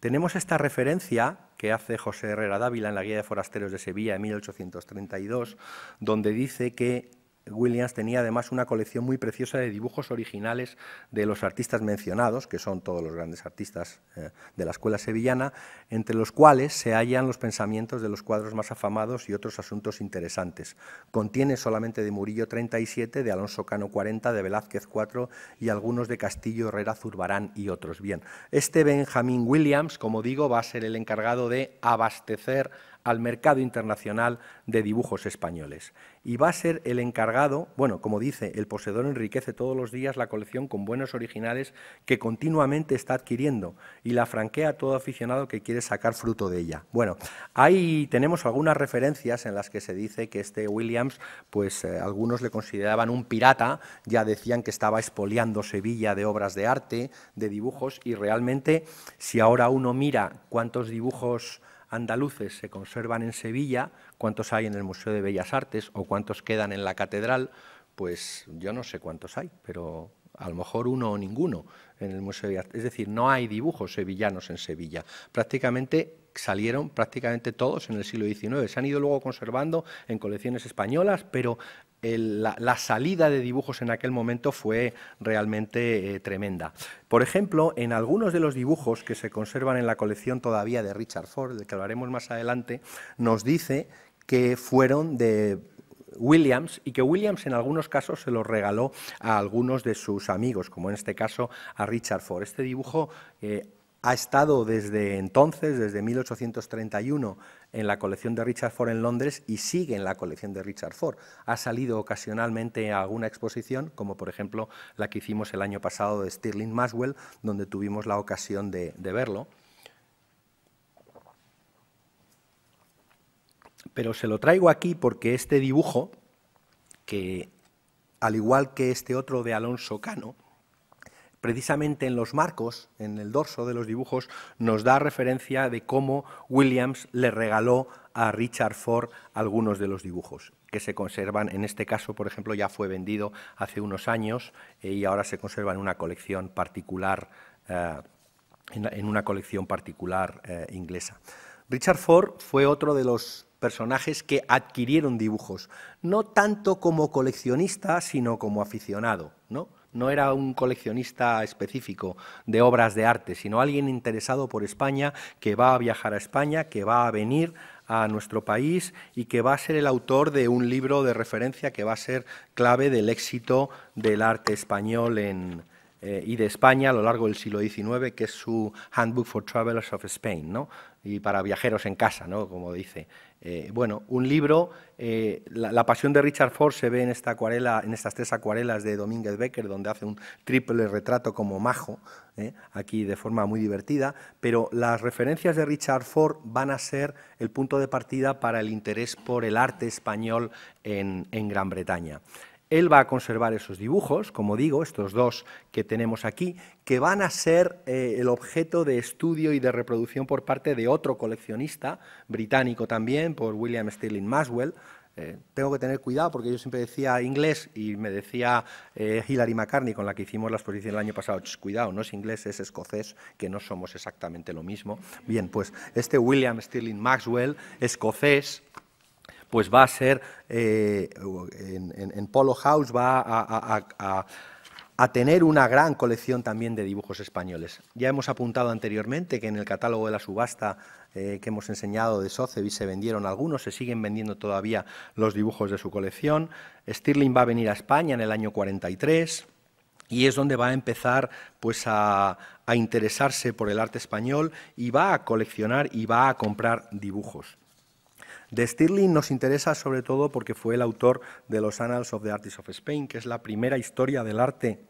Tenemos esta referencia que hace José Herrera Dávila en la Guía de Forasteros de Sevilla en 1832, donde dice que Williams tenía además una colección muy preciosa de dibujos originales de los artistas mencionados, que son todos los grandes artistas eh, de la escuela sevillana, entre los cuales se hallan los pensamientos de los cuadros más afamados y otros asuntos interesantes. Contiene solamente de Murillo 37, de Alonso Cano 40, de Velázquez 4 y algunos de Castillo Herrera Zurbarán y otros. Bien, este Benjamín Williams, como digo, va a ser el encargado de abastecer al mercado internacional de dibujos españoles. Y va a ser el encargado, bueno, como dice, el poseedor enriquece todos los días la colección con buenos originales que continuamente está adquiriendo y la franquea todo aficionado que quiere sacar fruto de ella. Bueno, ahí tenemos algunas referencias en las que se dice que este Williams, pues eh, algunos le consideraban un pirata, ya decían que estaba expoliando Sevilla de obras de arte, de dibujos, y realmente si ahora uno mira cuántos dibujos andaluces se conservan en Sevilla, cuántos hay en el Museo de Bellas Artes o cuántos quedan en la catedral, pues yo no sé cuántos hay, pero a lo mejor uno o ninguno en el Museo de Artes. Es decir, no hay dibujos sevillanos en Sevilla. Prácticamente salieron prácticamente todos en el siglo XIX. Se han ido luego conservando en colecciones españolas, pero la, salida de dibujos en aquel momento fue realmente eh, tremenda. Por ejemplo, en algunos de los dibujos que se conservan en la colección todavía de Richard Ford, del que hablaremos más adelante, nos dice que fueron de Williams y que Williams en algunos casos se los regaló a algunos de sus amigos, como en este caso a Richard Ford. Este dibujo eh, ha estado desde entonces, desde 1831, en la colección de Richard Ford en Londres y sigue en la colección de Richard Ford. Ha salido ocasionalmente a alguna exposición, como por ejemplo la que hicimos el año pasado de Stirling Maswell, donde tuvimos la ocasión de, de verlo. Pero se lo traigo aquí porque este dibujo, que al igual que este otro de Alonso Cano, precisamente en los marcos, en el dorso de los dibujos, nos da referencia de cómo Williams le regaló a Richard Ford algunos de los dibujos que se conservan, en este caso, por ejemplo, ya fue vendido hace unos años eh, y ahora se conserva en una colección particular, eh, en, una colección particular eh, inglesa. Richard Ford fue otro de los personajes que adquirieron dibujos, no tanto como coleccionista, sino como aficionado, ¿no? no era un coleccionista específico de obras de arte, sino alguien interesado por España, que va a viajar a España, que va a venir a nuestro país y que va a ser el autor de un libro de referencia que va a ser clave del éxito del arte español eh, y de España a lo largo del siglo XIX, que es su Handbook for Travelers of Spain, ¿no? y para viajeros en casa, ¿no? como dice eh, bueno, un libro, eh, la, pasión de Richard Ford se ve en en estas tres acuarelas de Domínguez Becker, donde hace un triple retrato como majo, eh, aquí de forma muy divertida, pero las referencias de Richard Ford van a ser el punto de partida para el interés por el arte español en Gran Bretaña. Él va a conservar esos dibujos, como digo, estos dos que tenemos aquí, que van a ser eh, el objeto de estudio y de reproducción por parte de otro coleccionista británico también, por William Stirling Maxwell. Eh, tengo que tener cuidado porque yo siempre decía inglés y me decía eh, Hilary McCartney, con la que hicimos la exposición el año pasado, cuidado, no es inglés, es escocés, que no somos exactamente lo mismo. Bien, pues este William Stirling Maxwell, escocés, pues va a ser, eh, en, Polo House va a, tener una gran colección también de dibujos españoles. Ya hemos apuntado anteriormente que en el catálogo de la subasta eh, que hemos enseñado de Sotheby's se vendieron algunos, se siguen vendiendo todavía los dibujos de su colección. Stirling va a venir a España en el año 43 y es donde va a empezar pues a, interesarse por el arte español y va a coleccionar y va a comprar dibujos. De Stirling nos interesa sobre todo porque fue el autor de los Annals of the Artists of Spain, que es la primera historia del arte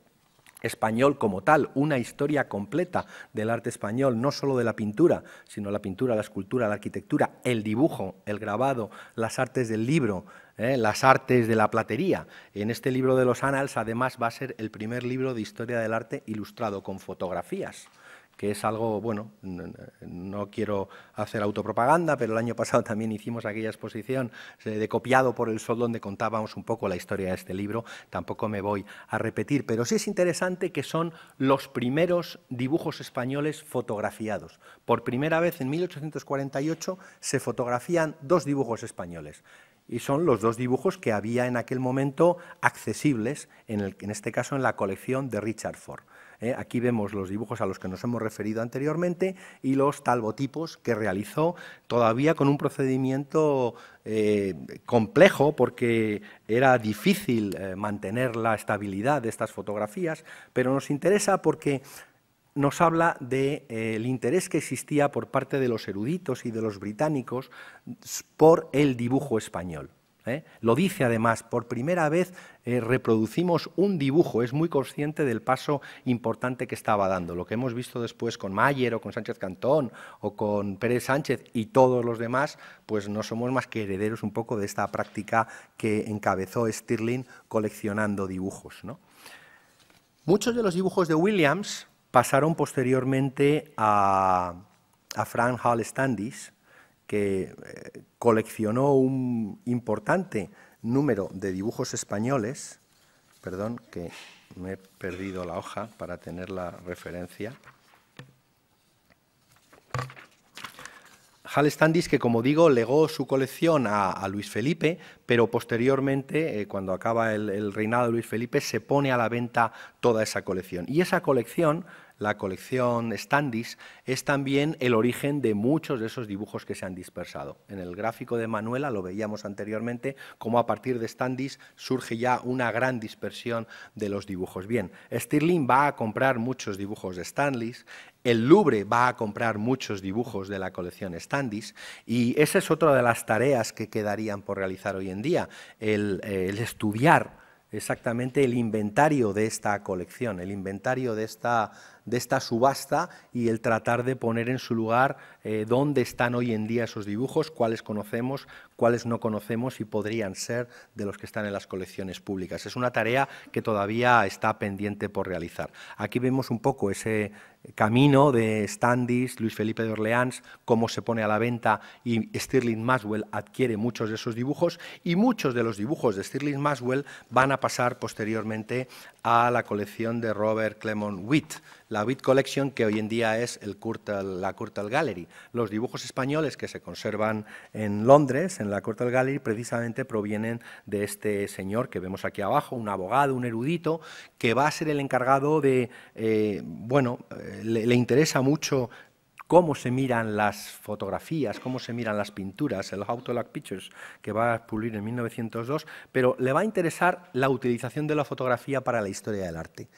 español como tal, una historia completa del arte español, no solo de la pintura, sino la pintura, la escultura, la arquitectura, el dibujo, el grabado, las artes del libro, ¿eh? las artes de la platería. En este libro de los Annals, además, va a ser el primer libro de historia del arte ilustrado con fotografías que es algo, bueno, no, quiero hacer autopropaganda, pero el año *laughs* pasado también hicimos aquella exposición eh, de copiado por el sol donde contábamos un poco la historia de este libro, tampoco me voy a repetir, pero sí es interesante que son los primeros dibujos españoles fotografiados. Por primera vez en 1848 se fotografían dos dibujos españoles y son los dos dibujos que había en aquel momento accesibles, en, este caso en la colección de Richard Ford. ¿eh? aquí vemos los dibujos a los que nos hemos referido anteriormente y los talbotipos que realizó todavía con un procedimiento eh, complejo porque era difícil eh, mantener la estabilidad de estas fotografías, pero nos interesa porque nos habla del de, interés que existía por parte de los eruditos y de los británicos por el dibujo español. Lo dice además, por primera vez eh, reproducimos un dibujo, es muy consciente del paso importante que estaba dando. Lo que hemos visto después con Mayer o con Sánchez Cantón o con Pérez Sánchez y todos los demás, pues no somos más que herederos un poco de esta práctica que encabezó Stirling coleccionando dibujos. Muchos de los dibujos de Williams pasaron posteriormente a, Frank Hall Standish, que eh, coleccionó un importante número de dibujos españoles, perdón, que me he perdido la hoja para tener la referencia. Hal Standis, que como digo, legó su colección a, Luis Felipe, pero posteriormente, eh, cuando acaba el, el, reinado de Luis Felipe, se pone a la venta toda esa colección. Y esa colección la colección Standis, es también el origen de muchos de esos dibujos que se han dispersado. En el gráfico de Manuela lo veíamos anteriormente, como a partir de Standis surge ya una gran dispersión de los dibujos. Bien, Stirling va a comprar muchos dibujos de Stanlis, el Louvre va a comprar muchos dibujos de la colección Standis y esa es otra de las tareas que quedarían por realizar hoy en día, el, eh, el estudiar exactamente el inventario de esta colección, el inventario de esta, de esta subasta y el tratar de poner en su lugar eh, dónde están hoy en día esos dibujos, cuáles conocemos, cuáles no conocemos y podrían ser de los que están en las colecciones públicas. Es una tarea que todavía está pendiente por realizar. Aquí vemos un poco ese camino de Standis, Luis Felipe de Orleans, cómo se pone a la venta y Stirling Maswell adquiere muchos de esos dibujos y muchos de los dibujos de Stirling Maswell van a pasar posteriormente a la colección de Robert Clement Witt, la Bit Collection, que hoy en día es la Curtal Gallery. Los dibujos españoles que se conservan en Londres, en la Curtal Gallery, precisamente provienen de este señor que vemos aquí abajo, un abogado, un erudito, que va a ser el encargado de, eh, bueno, eh, le, interesa mucho cómo se miran las fotografías, cómo se miran las pinturas, el los Pictures, que va a publicar en 1902, pero le va a interesar la utilización de la fotografía para la historia del arte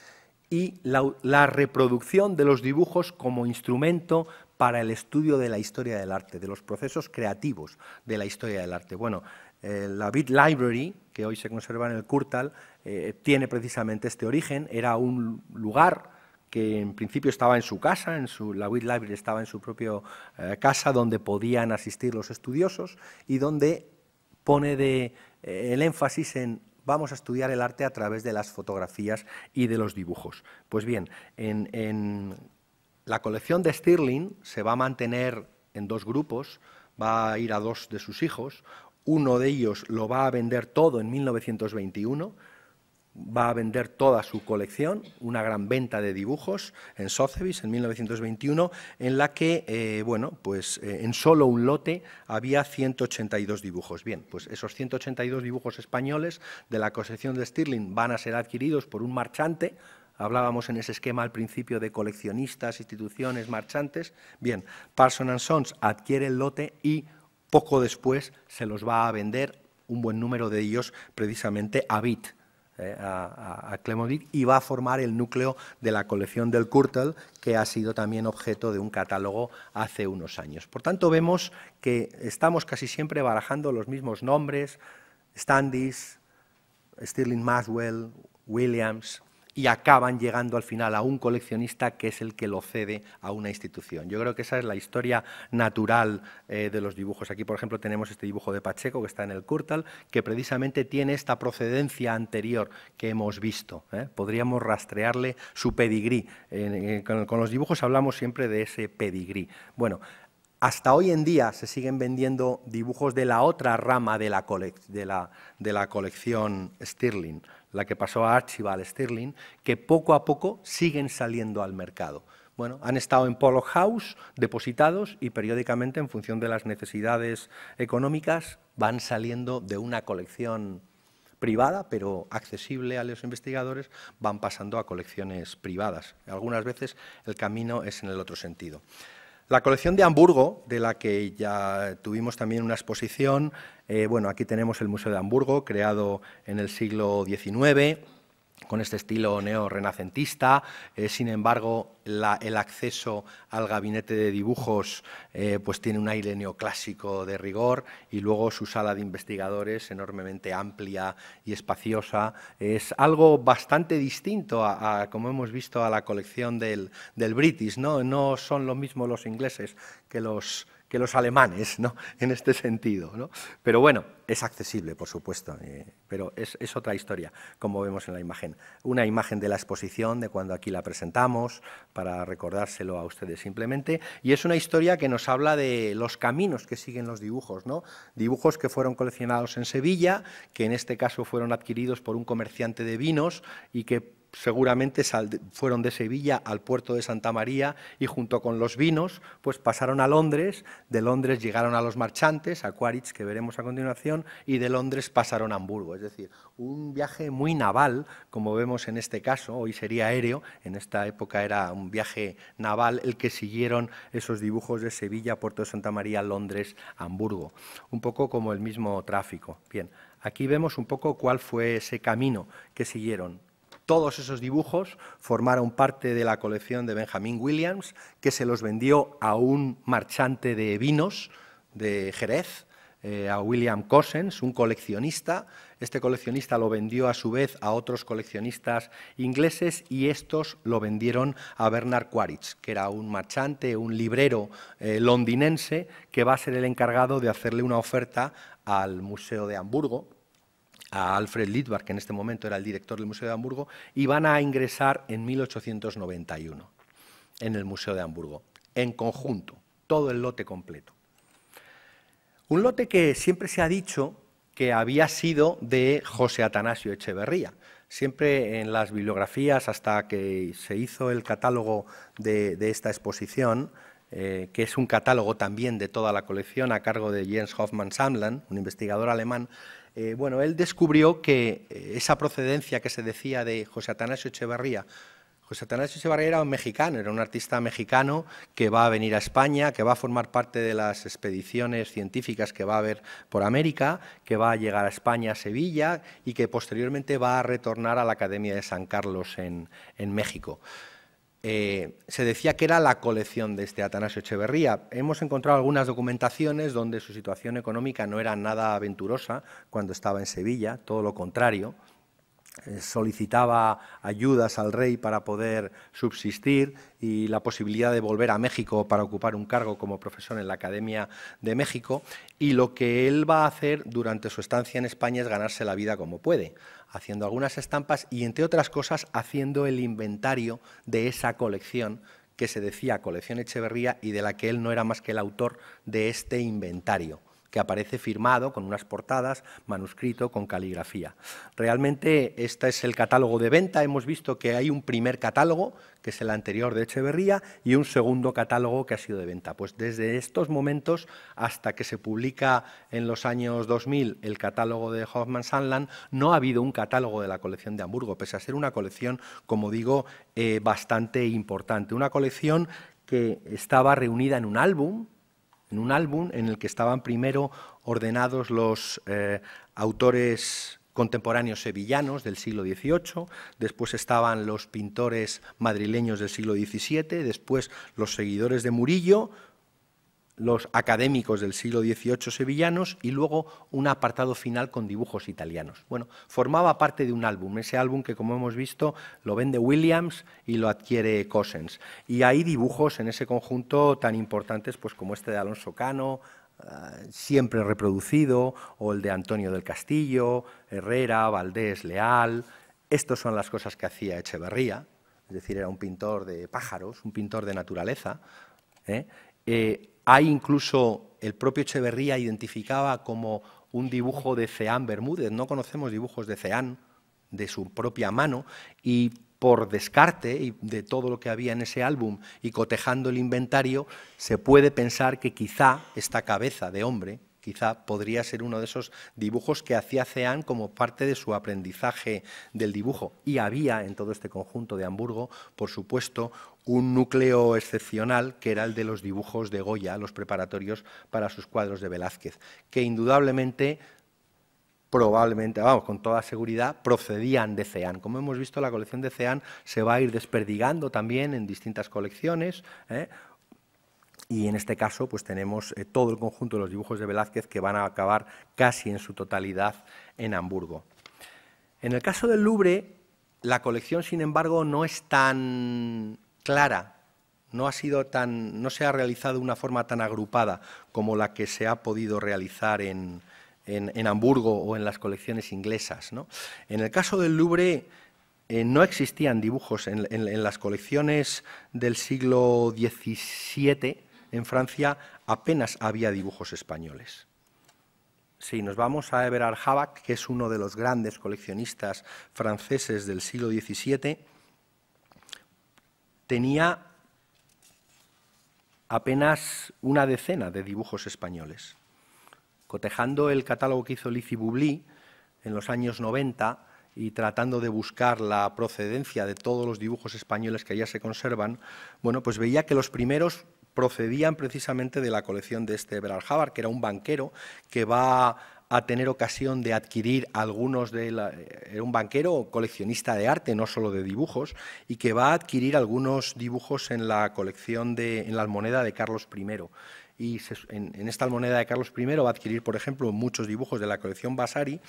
y la, reproducción de los dibujos como instrumento para el estudio de la historia del arte, de los procesos creativos de la historia del arte. Bueno, eh, la Bit Library, que hoy se conserva en el Kurtal, eh, tiene precisamente este origen. Era un lugar que en principio estaba en su casa, en su, la Bit Library estaba en su propia eh, casa, donde podían asistir los estudiosos y donde pone el énfasis en vamos a estudiar el arte a través de las fotografías y de los dibujos. Pues bien, en, la colección de Stirling se va a mantener en dos grupos, va a ir a dos de sus hijos, uno de ellos lo va a vender todo en 1921, va a vender toda su colección, una gran venta de dibujos en Sotheby's en 1921, en la que, eh, bueno, pues eh, en solo un lote había 182 dibujos. Bien, pues esos 182 dibujos españoles de la colección de Stirling van a ser adquiridos por un marchante, hablábamos en ese esquema al principio de coleccionistas, instituciones, marchantes. Bien, Parsons Sons adquiere el lote y poco después se los va a vender un buen número de ellos precisamente a Bit eh, a, a, y va a formar el núcleo de la colección del Kurtel, que ha sido también objeto de un catálogo hace unos años. Por tanto, vemos que estamos casi siempre barajando los mismos nombres, Standish, Stirling Maswell, Williams, y acaban llegando al final a un coleccionista que es el que lo cede a una institución. Yo creo que esa es la historia natural eh, de los dibujos. Aquí, por ejemplo, tenemos este dibujo de Pacheco que está en el Curtal, que precisamente tiene esta procedencia anterior que hemos visto. ¿eh? Podríamos rastrearle su pedigrí. con, los dibujos hablamos siempre de ese pedigrí. Bueno, hasta hoy en día se siguen vendiendo dibujos de la otra rama de la, de la colección Stirling la que pasó a Archibald Stirling, que poco a poco siguen saliendo al mercado. Bueno, han estado en Polo House depositados y periódicamente, en función de las necesidades económicas, van saliendo de una colección privada, pero accesible a los investigadores, van pasando a colecciones privadas. Algunas veces el camino es en el otro sentido. La colección de Hamburgo, de la que ya tuvimos también una exposición, eh, bueno, aquí tenemos el Museo de Hamburgo, creado en el siglo XIX, con este estilo neorrenacentista. Eh, sin embargo, el acceso al gabinete de dibujos eh, pues tiene un aire neoclásico de rigor y luego su sala de investigadores, enormemente amplia y espaciosa, es algo bastante distinto, a, como hemos visto, a la colección del, del British. ¿no? no son lo mismo los ingleses que los que los alemanes, ¿no? *laughs* En este sentido, Pero bueno, es accesible, por supuesto, eh, pero es, es, otra historia, como vemos en la imagen. Una imagen de la exposición, de cuando aquí la presentamos, para recordárselo a ustedes simplemente, y es una historia que nos habla de los caminos que siguen los dibujos, ¿no? Dibujos que fueron coleccionados en Sevilla, que en este caso fueron adquiridos por un comerciante de vinos y que seguramente fueron de Sevilla al puerto de Santa María y junto con los vinos pues pasaron a Londres, de Londres llegaron a los marchantes, a Quaritch, que veremos a continuación, y de Londres pasaron a Hamburgo. Es decir, un viaje muy naval, como vemos en este caso, hoy sería aéreo, en esta época era un viaje naval el que siguieron esos dibujos de Sevilla, puerto de Santa María, Londres, Hamburgo, un poco como el mismo tráfico. Bien, aquí vemos un poco cuál fue ese camino que siguieron. Todos esos dibujos formaron parte de la colección de Benjamin Williams, que se los vendió a un marchante de vinos de Jerez, eh, a William Cossens, un coleccionista. Este coleccionista lo vendió a su vez a otros coleccionistas ingleses y estos lo vendieron a Bernard Quaritch, que era un marchante, un librero eh, londinense, que va a ser el encargado de hacerle una oferta al Museo de Hamburgo, a Alfred Littbach, que en este momento era el director del Museo de Hamburgo, y van a ingresar en 1891 en el Museo de Hamburgo, en conjunto, todo el lote completo. Un lote que siempre se ha dicho que había sido de José Atanasio Echeverría. Siempre en las bibliografías, hasta que se hizo el catálogo de, esta exposición, eh, que es un catálogo también de toda la colección a cargo de Jens Hoffmann Samlan, un investigador alemán, eh, bueno, él descubrió que eh, esa procedencia que se decía de José Atanasio Echevarría, José Atanasio Echevarría era un mexicano, era un artista mexicano que va a venir a España, que va a formar parte de las expediciones científicas que va a haber por América, que va a llegar a España, a Sevilla y que posteriormente va a retornar a la Academia de San Carlos en México. Eh, se decía que era la colección de este Atanasio Echeverría. Hemos encontrado algunas documentaciones donde su situación económica no era nada aventurosa cuando estaba en Sevilla, todo lo contrario. Eh, solicitaba ayudas al rey para poder subsistir y la posibilidad de volver a México para ocupar un cargo como profesor en la Academia de México. Y lo que él va a hacer durante su estancia en España es ganarse la vida como puede haciendo algunas estampas y, entre otras cosas, haciendo el inventario de esa colección que se decía Colección Echeverría y de la que él no era más que el autor de este inventario que aparece firmado con unas portadas, manuscrito con caligrafía. Realmente este es el catálogo de venta. Hemos visto que hay un primer catálogo, que es el anterior de Echeverría, y un segundo catálogo que ha sido de venta. Pues desde estos momentos hasta que se publica en los años 2000 el catálogo de Hoffman Sandland, no ha habido un catálogo de la colección de Hamburgo, pese a ser una colección, como digo, eh, bastante importante. Una colección que estaba reunida en un álbum, en un álbum en el que estaban primero ordenados los eh, autores contemporáneos sevillanos del siglo XVIII, después estaban los pintores madrileños del siglo XVII, después los seguidores de Murillo, los académicos del siglo XVIII sevillanos y luego un apartado final con dibujos italianos. Bueno, formaba parte de un álbum, ese álbum que como hemos visto lo vende Williams y lo adquiere Cossens. Y hay dibujos en ese conjunto tan importantes pues como este de Alonso Cano, eh, siempre reproducido, o el de Antonio del Castillo, Herrera, Valdés, Leal. Estas son las cosas que hacía Echeverría, es decir, era un pintor de pájaros, un pintor de naturaleza. ¿eh? eh hay incluso, el propio Echeverría identificaba como un dibujo de Ceán Bermúdez, no conocemos dibujos de Ceán de su propia mano, y por descarte de todo lo que había en ese álbum y cotejando el inventario, se puede pensar que quizá esta cabeza de hombre, quizá podría ser uno de esos dibujos que hacía Ceán como parte de su aprendizaje del dibujo. Y había en todo este conjunto de Hamburgo, por supuesto, un núcleo excepcional que era el de los dibujos de Goya, los preparatorios para sus cuadros de Velázquez, que indudablemente, probablemente, vamos, con toda seguridad, procedían de Ceán. Como hemos visto, la colección de Ceán se va a ir desperdigando también en distintas colecciones. ¿eh? Y en este caso, pues tenemos eh, todo el conjunto de los dibujos de Velázquez que van a acabar casi en su totalidad en Hamburgo. En el caso del Louvre, la colección, sin embargo, no es tan clara, no, se ha realizado de una forma tan agrupada como la que se ha podido realizar en, Hamburgo o en las colecciones inglesas. En el caso del Louvre eh, no existían dibujos en, las colecciones del siglo XVII. En Francia apenas había dibujos españoles. Si nos vamos a Everard Havak, que es uno de los grandes coleccionistas franceses del siglo XVII, tenía apenas una decena de dibujos españoles. Cotejando el catálogo que hizo Lizzie Bublí en los años 90 y tratando de buscar la procedencia de todos los dibujos españoles que allá se conservan, bueno, pues veía que los primeros procedían precisamente de la colección de este Havard, que era un banquero que va a tener ocasión de adquirir algunos de la, eh, un banquero coleccionista de arte, no solo de dibujos, y que va a adquirir algunos dibujos en la colección de en la almoneda de Carlos I. Y en, esta almoneda de Carlos I va a adquirir, por ejemplo, muchos dibujos de la colección Vasari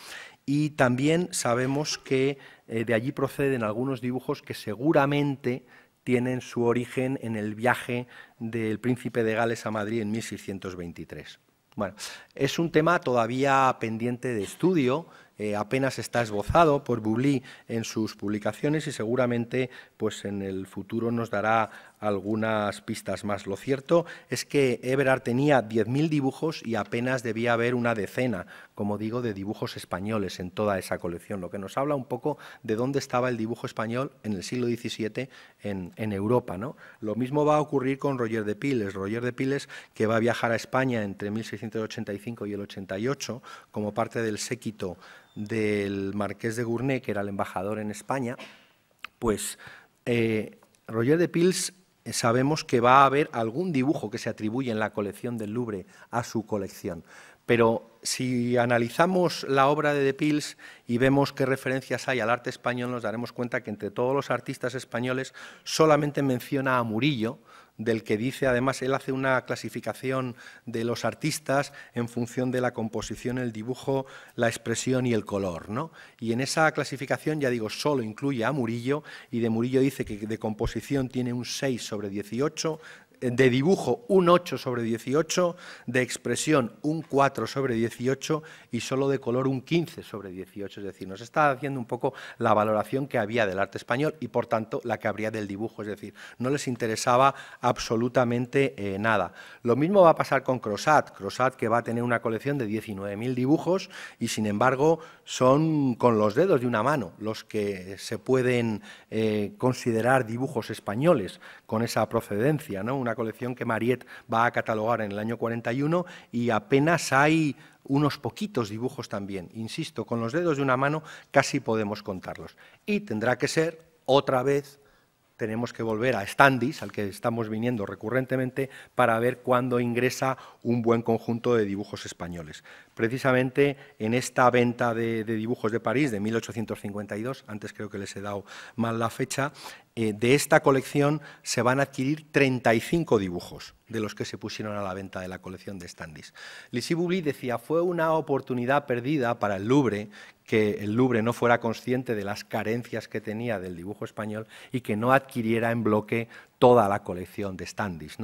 y también sabemos que eh, de allí proceden algunos dibujos que seguramente tienen su origen en el viaje del príncipe de Gales a Madrid en 1623. Bueno, es un tema todavía pendiente de estudio, eh, apenas está esbozado por Bublí en sus publicaciones y seguramente pues, en el futuro nos dará algunas pistas más. Lo cierto es que Everard tenía 10.000 dibujos y apenas debía haber una decena, como digo, de dibujos españoles en toda esa colección, lo que nos habla un poco de dónde estaba el dibujo español en el siglo XVII en, Europa. ¿no? Lo mismo va a ocurrir con Roger de Piles. Roger de Piles, que va a viajar a España entre 1685 y el 88 como parte del séquito del marqués de Gournay, que era el embajador en España, pues eh, Roger de Piles sabemos que va a haber algún dibujo que se atribuye en la colección del Louvre a su colección. Pero si analizamos la obra de De Pils y vemos qué referencias hay al arte español, nos daremos cuenta que entre todos los artistas españoles solamente menciona a Murillo, del que dice, además, él hace una clasificación de los artistas en función de la composición, el dibujo, la expresión y el color. ¿no? Y en esa clasificación, ya digo, solo incluye a Murillo y de Murillo dice que de composición tiene un 6 sobre 18, de dibujo un 8 sobre 18, de expresión un 4 sobre 18 y solo de color un 15 sobre 18. Es decir, nos está haciendo un poco la valoración que había del arte español y, por tanto, la que habría del dibujo. Es decir, no les interesaba absolutamente eh, nada. Lo mismo va a pasar con Crosat. Crosat que va a tener una colección de 19.000 dibujos y, sin embargo, son con los dedos de una mano los que se pueden eh, considerar dibujos españoles con esa procedencia, ¿no? Una colección que Mariette va a catalogar en el año 41 y apenas hay unos poquitos dibujos también. Insisto, con los dedos de una mano casi podemos contarlos. Y tendrá que ser otra vez tenemos que volver a Standis, al que estamos viniendo recurrentemente, para ver cuándo ingresa un buen conjunto de dibujos españoles precisamente en esta venta de, dibujos de París de 1852, antes creo que les he dado mal la fecha, eh, de esta colección se van a adquirir 35 dibujos de los que se pusieron a la venta de la colección de Standis. Lissy decía, fue una oportunidad perdida para el Louvre que el Louvre no fuera consciente de las carencias que tenía del dibujo español y que no adquiriera en bloque toda la colección de Standis.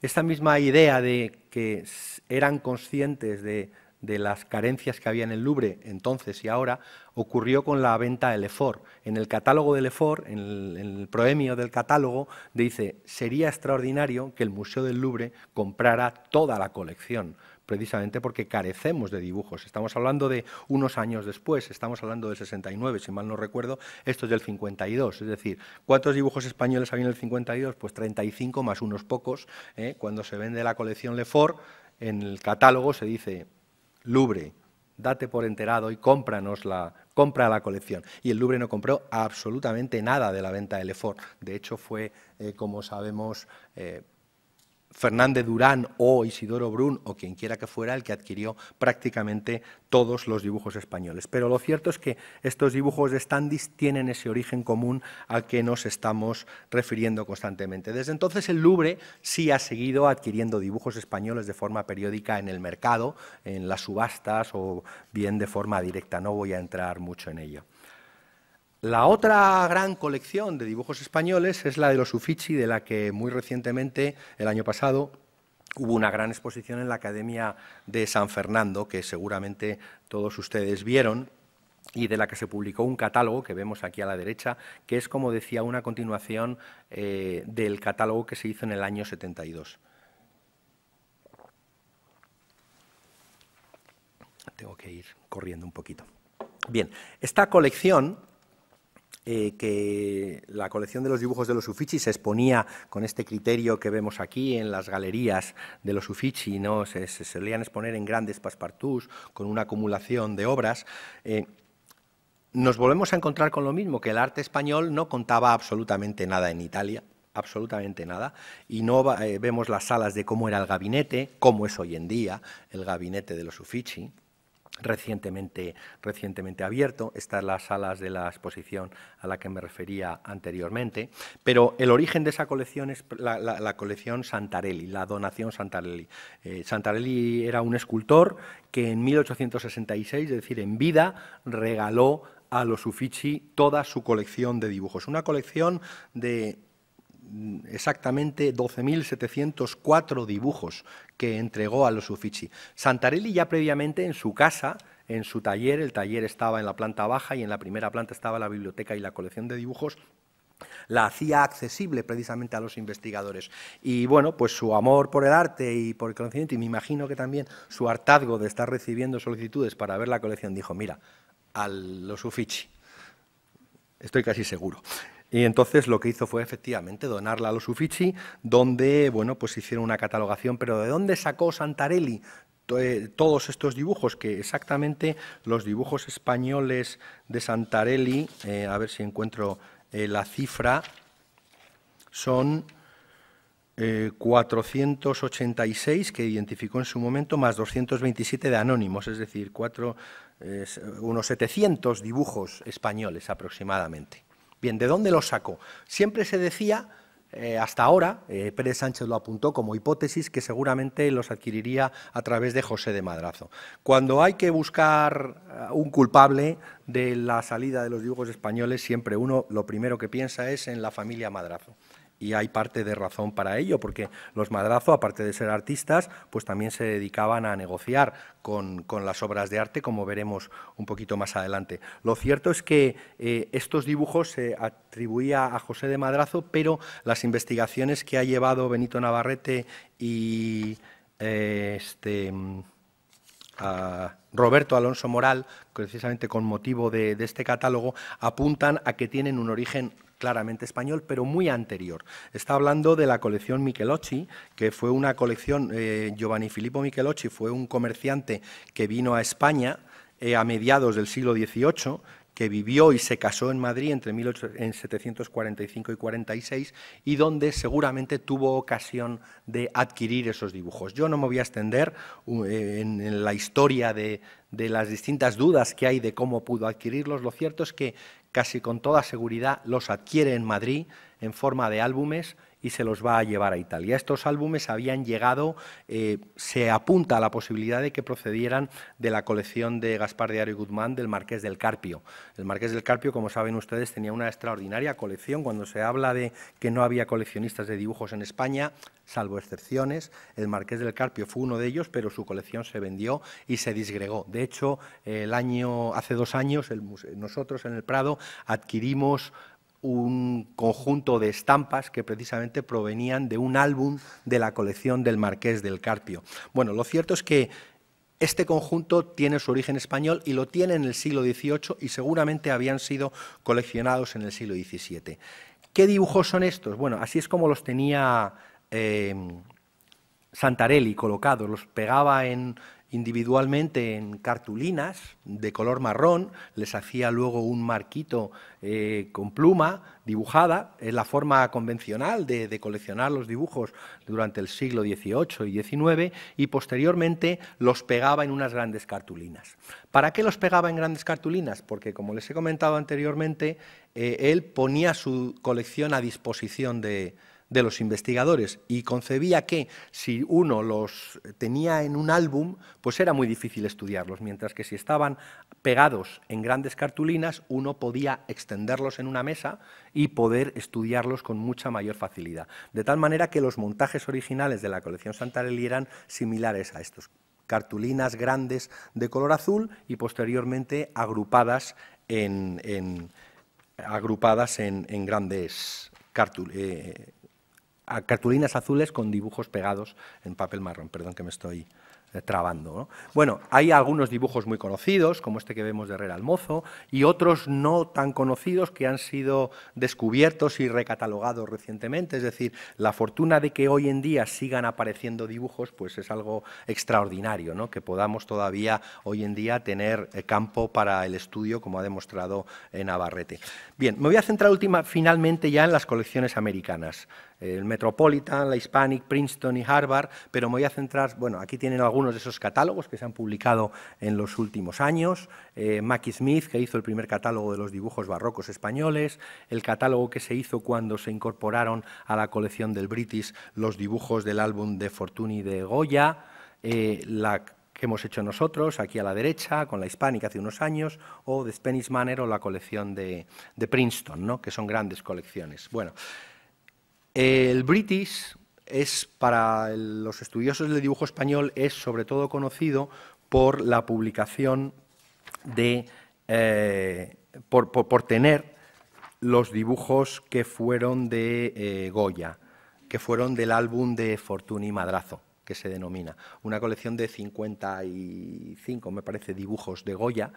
Esta misma idea de que eran conscientes de de las carencias que había en el Louvre entonces y ahora, ocurrió con la venta de Lefort. En el catálogo de Lefort, en el, proemio del catálogo, dice, sería extraordinario que el Museo del Louvre comprara toda la colección, precisamente porque carecemos de dibujos. Estamos hablando de unos años después, estamos hablando del 69, si mal no recuerdo, esto es del 52, es decir, ¿cuántos dibujos españoles había en el 52? Pues 35 más unos pocos. ¿eh? Cuando se vende la colección Lefort, en el catálogo se dice Lubre, date por enterado y cómpranos la, compra la colección. Y el Lubre no compró absolutamente nada de la venta de Lefort. De hecho, fue, eh, como sabemos, eh, Fernández Durán o Isidoro Brun o quien quiera que fuera el que adquirió prácticamente todos los dibujos españoles. Pero lo cierto es que estos dibujos de Standis tienen ese origen común al que nos estamos refiriendo constantemente. Desde entonces el Louvre sí ha seguido adquiriendo dibujos españoles de forma periódica en el mercado, en las subastas o bien de forma directa. No voy a entrar mucho en ello. La otra gran colección de dibujos españoles es la de los Uffizi, de la que muy recientemente, el año pasado, hubo una gran exposición en la Academia de San Fernando, que seguramente todos ustedes vieron y de la que se publicó un catálogo que vemos aquí a la derecha, que es, como decía, una continuación eh, del catálogo que se hizo en el año 72. Tengo que ir corriendo un poquito. Bien, esta colección eh, que la colección de los dibujos de los Uffizi se exponía con este criterio que vemos aquí en las galerías de los Uffizi, ¿no? se, se solían exponer en grandes paspartús, con una acumulación de obras. Eh, nos volvemos a encontrar con lo mismo, que el arte español no contaba absolutamente nada en Italia, absolutamente nada, y no eh, vemos las salas de cómo era el gabinete, cómo es hoy en día el gabinete de los Uffizi, recientemente, recientemente abierto. Estas las salas de la exposición a la que me refería anteriormente. Pero el origen de esa colección es la, colección Santarelli, la donación Santarelli. Eh, Santarelli era un escultor que en 1866, es decir, en vida, regaló a los Uffizi toda su colección de dibujos. Una colección de Mm, exactamente 12.704 dibujos que entregó a los Uffizi. Santarelli ya previamente en su casa, en su taller, el taller estaba en la planta baja y en la primera planta estaba la biblioteca y la colección de dibujos, la hacía accesible precisamente a los investigadores. Y bueno, pues su amor por el arte y por el conocimiento, y me imagino que también su hartazgo de estar recibiendo solicitudes para ver la colección, dijo, mira, a los Uffizi, estoy casi seguro. Y entonces lo que hizo fue efectivamente donarla a los Uffizi, donde bueno, pues hicieron una catalogación, pero ¿de dónde sacó Santarelli eh, todos estos dibujos? Que exactamente los dibujos españoles de Santarelli, eh, a ver si encuentro eh, la cifra, son... 486 que identificó en su momento, más 227 de anónimos, es decir, cuatro, unos 700 dibujos españoles aproximadamente. Bien, ¿de dónde lo sacó? Siempre se decía, eh, hasta ahora, eh, Pérez Sánchez lo apuntó como hipótesis, que seguramente los adquiriría a través de José de Madrazo. Cuando hay que buscar eh, un culpable de la salida de los dibujos españoles, siempre uno lo primero que piensa es en la familia Madrazo y hay parte de razón para ello, porque los Madrazo, aparte de ser artistas, pues también se dedicaban a negociar con, las obras de arte, como veremos un poquito más adelante. Lo cierto es que eh, estos dibujos se atribuía a José de Madrazo, pero las investigaciones que ha llevado Benito Navarrete y eh, este... Mm, Roberto Alonso Moral, precisamente con motivo de, este catálogo, apuntan a que tienen un origen claramente español, pero muy anterior. Está hablando de la colección Michelocci, que fue una colección, eh, Giovanni Filippo Michelocci fue un comerciante que vino a España eh, a mediados del siglo XVIII, que vivió y se casó en Madrid entre 1745 y 46 y donde seguramente tuvo ocasión de adquirir esos dibujos. Yo no me voy a extender uh, en la historia de las distintas dudas que hay de cómo pudo adquirirlos. Lo cierto es que casi con toda seguridad los adquiere en Madrid en forma de álbumes y se los va a llevar a Italia. Estos álbumes habían llegado, eh, se apunta a la posibilidad de que procedieran de la colección de Gaspar Diario y Guzmán del Marqués del Carpio. El Marqués del Carpio, como saben ustedes, tenía una extraordinaria colección. Cuando se habla de que no había coleccionistas de dibujos en España, salvo excepciones, el Marqués del Carpio fue uno de ellos, pero su colección se vendió y se disgregó. De hecho, el año, hace dos años, nosotros en el Prado adquirimos un conjunto de estampas que precisamente provenían de un álbum de la colección del Marqués del Carpio. Bueno, lo cierto es que este conjunto tiene su origen español y lo tiene en el siglo XVIII y seguramente habían sido coleccionados en el siglo XVII. ¿Qué dibujos son estos? Bueno, así es como los tenía eh, Santarelli colocados, los pegaba en, individualmente en cartulinas de color marrón, les hacía luego un marquito eh, con pluma dibujada, es la forma convencional de, coleccionar los dibujos durante el siglo XVIII y XIX, y posteriormente los pegaba en unas grandes cartulinas. ¿Para qué los pegaba en grandes cartulinas? Porque, como les he comentado anteriormente, eh, él ponía su colección a disposición de, de los investigadores y concebía que si uno los tenía en un álbum, pues era muy difícil estudiarlos, mientras que si estaban pegados en grandes cartulinas, uno podía extenderlos en una mesa y poder estudiarlos con mucha mayor facilidad. De tal manera que los montajes originales de la colección Santarelli eran similares a estos cartulinas grandes de color azul y posteriormente agrupadas en, agrupadas en, grandes cartulinas. Eh, cartulinas azules con dibujos pegados en papel marrón. Perdón que me estoy eh, trabando. Bueno, hay algunos dibujos muy conocidos, como este que vemos de Herrera Almozo, y otros no tan conocidos que han sido descubiertos y recatalogados recientemente. Es decir, la fortuna de que hoy en día sigan apareciendo dibujos, pues es algo extraordinario, ¿no? que podamos todavía hoy en día tener eh, campo para el estudio, como ha demostrado eh, Navarrete. Bien, me voy a centrar última, finalmente ya en las colecciones americanas el Metropolitan, la Hispanic, Princeton y Harvard, pero me voy a centrar, bueno, aquí tienen algunos de esos catálogos que se han publicado en los últimos años, eh, Mackie Smith, que hizo el primer catálogo de los dibujos barrocos españoles, el catálogo que se hizo cuando se incorporaron a la colección del British los dibujos del álbum de Fortuny de Goya, eh, la que hemos hecho nosotros, aquí a la derecha, con la Hispanic hace unos años, o de Spanish Manner o la colección de, de Princeton, ¿no? que son grandes colecciones. Bueno, el British es para los estudiosos del dibujo español es sobre todo conocido por la publicación de eh, por, tener los dibujos que fueron de eh, Goya, que fueron del álbum de Fortuny Madrazo, que se denomina, una colección de 55, me parece, dibujos de Goya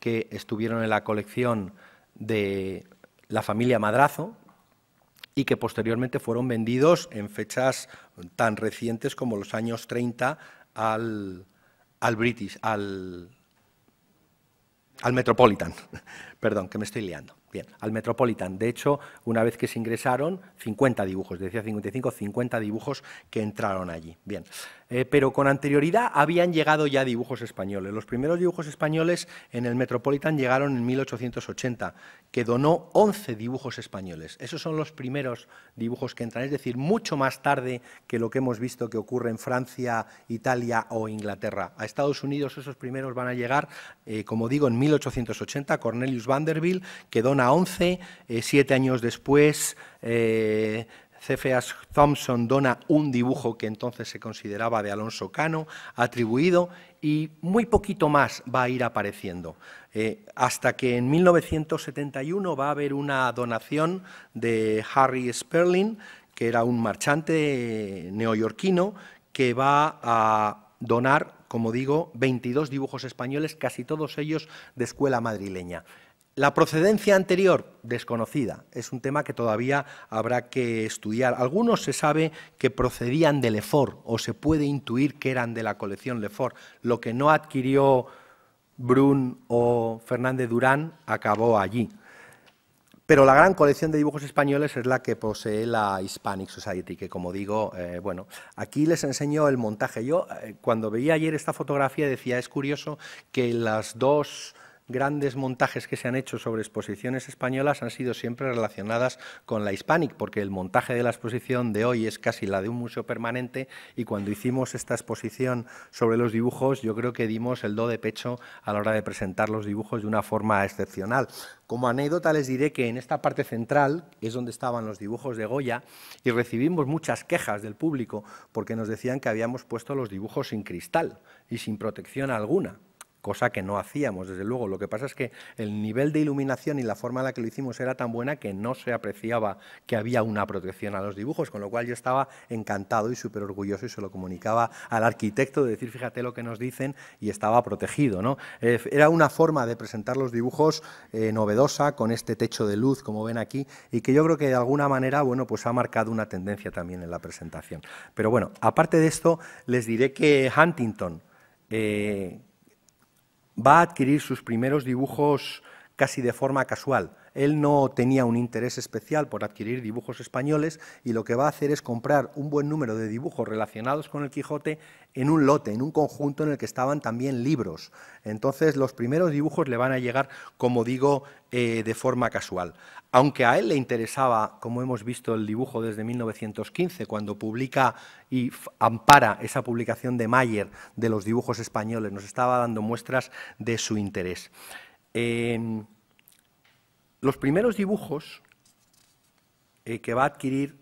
que estuvieron en la colección de la familia Madrazo, y que posteriormente fueron vendidos en fechas tan recientes como los años 30 al, al British, al, al Metropolitan. *laughs* Perdón, que me estoy liando. Bien, al Metropolitan. De hecho, una vez que se ingresaron, 50 dibujos, decía 55, 50 dibujos que entraron allí. Bien, eh, pero con anterioridad habían llegado ya dibujos españoles. Los primeros dibujos españoles en el Metropolitan llegaron en 1880, que donó 11 dibujos españoles. Esos son los primeros dibujos que entran, es decir, mucho más tarde que lo que hemos visto que ocurre en Francia, Italia o Inglaterra. A Estados Unidos esos primeros van a llegar, eh, como digo, en 1880, Cornelius Vanderbilt, que dona 11, eh, siete años después... C.F.A. Thompson dona un dibujo que entonces se consideraba de Alonso Cano, atribuido, y muy poquito más va a ir apareciendo, eh, hasta que en 1971 va a haber una donación de Harry Sperling, que era un marchante neoyorquino, que va a donar, como digo, 22 dibujos españoles, casi todos ellos de escuela madrileña. La procedencia anterior, desconocida, es un tema que todavía habrá que estudiar. Algunos se sabe que procedían de Lefort o se puede intuir que eran de la colección Lefort. Lo que no adquirió Brun o Fernández Durán acabó allí. Pero la gran colección de dibujos españoles es la que posee la Hispanic Society, que como digo, eh, bueno, aquí les enseño el montaje. Yo eh, cuando veía ayer esta fotografía decía, es curioso que las dos grandes montajes que se han hecho sobre exposiciones españolas han sido siempre relacionadas con la Hispanic, porque el montaje de la exposición de hoy es casi la de un museo permanente y cuando hicimos esta exposición sobre los dibujos yo creo que dimos el do de pecho a la hora de presentar los dibujos de una forma excepcional. Como anécdota les diré que en esta parte central es donde estaban los dibujos de Goya y recibimos muchas quejas del público porque nos decían que habíamos puesto los dibujos sin cristal y sin protección alguna cosa que no hacíamos, desde luego. Lo que pasa es que el nivel de iluminación y la forma en la que lo hicimos era tan buena que no se apreciaba que había una protección a los dibujos, con lo cual yo estaba encantado y súper orgulloso y se lo comunicaba al arquitecto de decir, fíjate lo que nos dicen y estaba protegido. ¿no? Eh, era una forma de presentar los dibujos eh, novedosa, con este techo de luz, como ven aquí, y que yo creo que de alguna manera bueno, pues ha marcado una tendencia también en la presentación. Pero bueno, aparte de esto, les diré que Huntington, eh, va a adquirir sus primeros dibujos casi de forma casual. Él no tenía un interés especial por adquirir dibujos españoles y lo que va a hacer es comprar un buen número de dibujos relacionados con el Quijote en un lote, en un conjunto en el que estaban también libros. Entonces los primeros dibujos le van a llegar, como digo, eh, de forma casual. Aunque a él le interesaba, como hemos visto, el dibujo desde 1915, cuando publica y ampara esa publicación de Mayer de los dibujos españoles, nos estaba dando muestras de su interés. Em, los primeros dibujos eh, que va a adquirir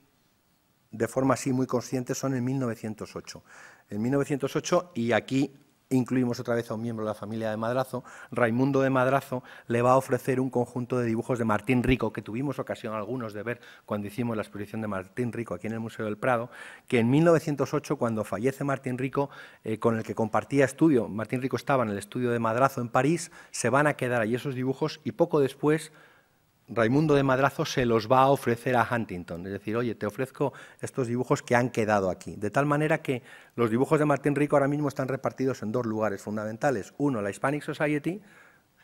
de forma así muy consciente son en 1908. En 1908, y aquí incluimos otra vez a un miembro de la familia de Madrazo, Raimundo de Madrazo le va a ofrecer un conjunto de dibujos de Martín Rico, que tuvimos ocasión algunos de ver cuando hicimos la exposición de Martín Rico aquí en el Museo del Prado, que en 1908, cuando fallece Martín Rico, eh, con el que compartía estudio, Martín Rico estaba en el estudio de Madrazo en París, se van a quedar ahí esos dibujos y poco después Raimundo de Madrazo se los va a ofrecer a Huntington, es decir, oye, te ofrezco estos dibujos que han quedado aquí. De tal manera que los dibujos de Martín Rico ahora mismo están repartidos en dos lugares fundamentales. Uno, la Hispanic Society,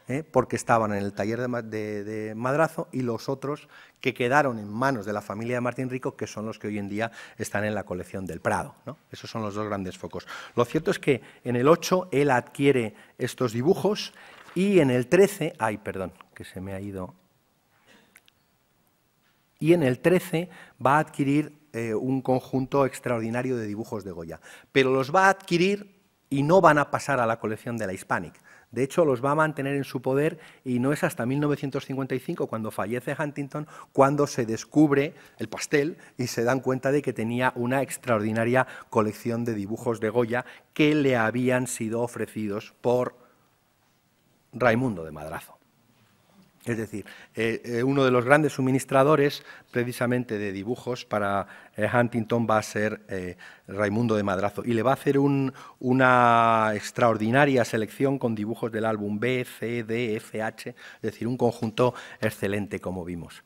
¿eh? porque estaban en el taller de, Madrazo, y los otros que quedaron en manos de la familia de Martín Rico, que son los que hoy en día están en la colección del Prado. ¿no? Esos son los dos grandes focos. Lo cierto es que en el 8 él adquiere estos dibujos y en el 13, ay, perdón, que se me ha ido y en el 13 va a adquirir eh, un conjunto extraordinario de dibujos de Goya. Pero los va a adquirir y no van a pasar a la colección de la Hispanic. De hecho, los va a mantener en su poder y no es hasta 1955, cuando fallece Huntington, cuando se descubre el pastel y se dan cuenta de que tenía una extraordinaria colección de dibujos de Goya que le habían sido ofrecidos por Raimundo de Madrazo. Es decir, eh, eh, uno de los grandes suministradores precisamente de dibujos para eh, Huntington va a ser Raimundo de Madrazo y le va a hacer una extraordinaria selección con dibujos del álbum B, C, D, F, H, es decir, un conjunto excelente como vimos.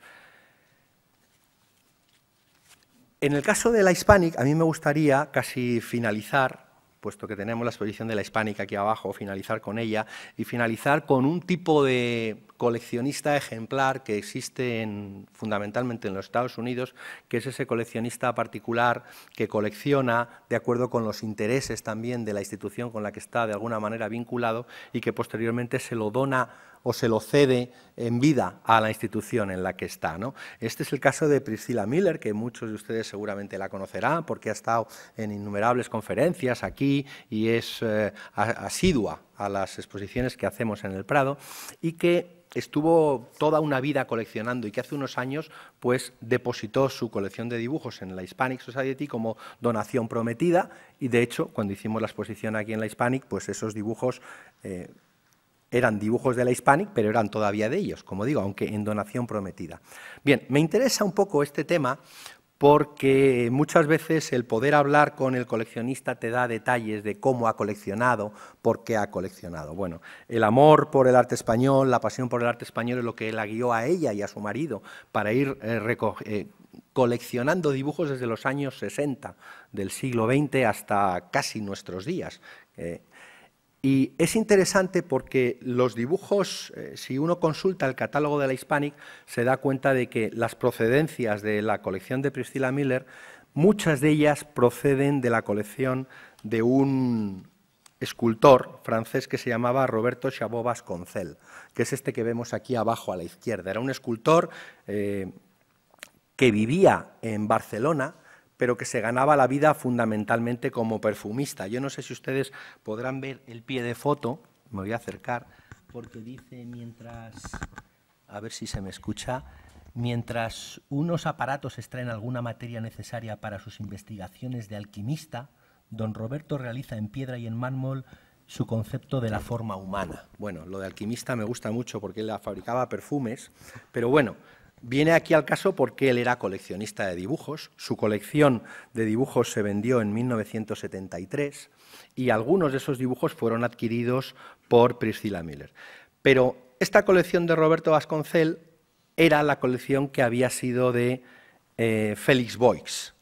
En el caso de la Hispanic, a mí me gustaría casi finalizar puesto que tenemos la exposición de la hispánica aquí abajo, finalizar con ella y finalizar con un tipo de coleccionista ejemplar que existe en, fundamentalmente en los Estados Unidos, que es ese coleccionista particular que colecciona de acuerdo con los intereses también de la institución con la que está de alguna manera vinculado y que posteriormente se lo dona o se lo cede en vida a la institución en la que está. ¿no? Este es el caso de Priscila Miller, que muchos de ustedes seguramente la conocerán porque ha estado en innumerables conferencias aquí y es eh, asidua a las exposiciones que hacemos en el Prado y que estuvo toda una vida coleccionando y que hace unos años pues depositó su colección de dibujos en la Hispanic Society como donación prometida y de hecho cuando hicimos la exposición aquí en la Hispanic pues esos dibujos eh, eran dibujos de la Hispanic, pero eran todavía de ellos, como digo, aunque en donación prometida. Bien, me interesa un poco este tema porque muchas veces el poder hablar con el coleccionista te da detalles de cómo ha coleccionado, por qué ha coleccionado. Bueno, el amor por el arte español, la pasión por el arte español es lo que la guió a ella y a su marido para ir eh, eh, coleccionando dibujos desde los años 60 del siglo XX hasta casi nuestros días. Eh, y es interesante porque los dibujos, eh, si uno consulta el catálogo de la Hispanic, se da cuenta de que las procedencias de la colección de Priscilla Miller, muchas de ellas proceden de la colección de un escultor francés que se llamaba Roberto Chabot Vasconcel, que es este que vemos aquí abajo a la izquierda. Era un escultor eh, que vivía en Barcelona pero que se ganaba la vida fundamentalmente como perfumista. Yo no sé si ustedes podrán ver el pie de foto, me voy a acercar, porque dice mientras, a ver si se me escucha, mientras unos aparatos extraen alguna materia necesaria para sus investigaciones de alquimista, don Roberto realiza en piedra y en mármol su concepto de la forma humana. Bueno, lo de alquimista me gusta mucho porque él fabricaba perfumes, pero bueno, Viene aquí al caso porque él era coleccionista de dibujos, su colección de dibujos se vendió en 1973 y algunos de esos dibujos fueron adquiridos por Priscilla Miller. Pero esta colección de Roberto Vasconcel era la colección que había sido de eh, Félix Boix.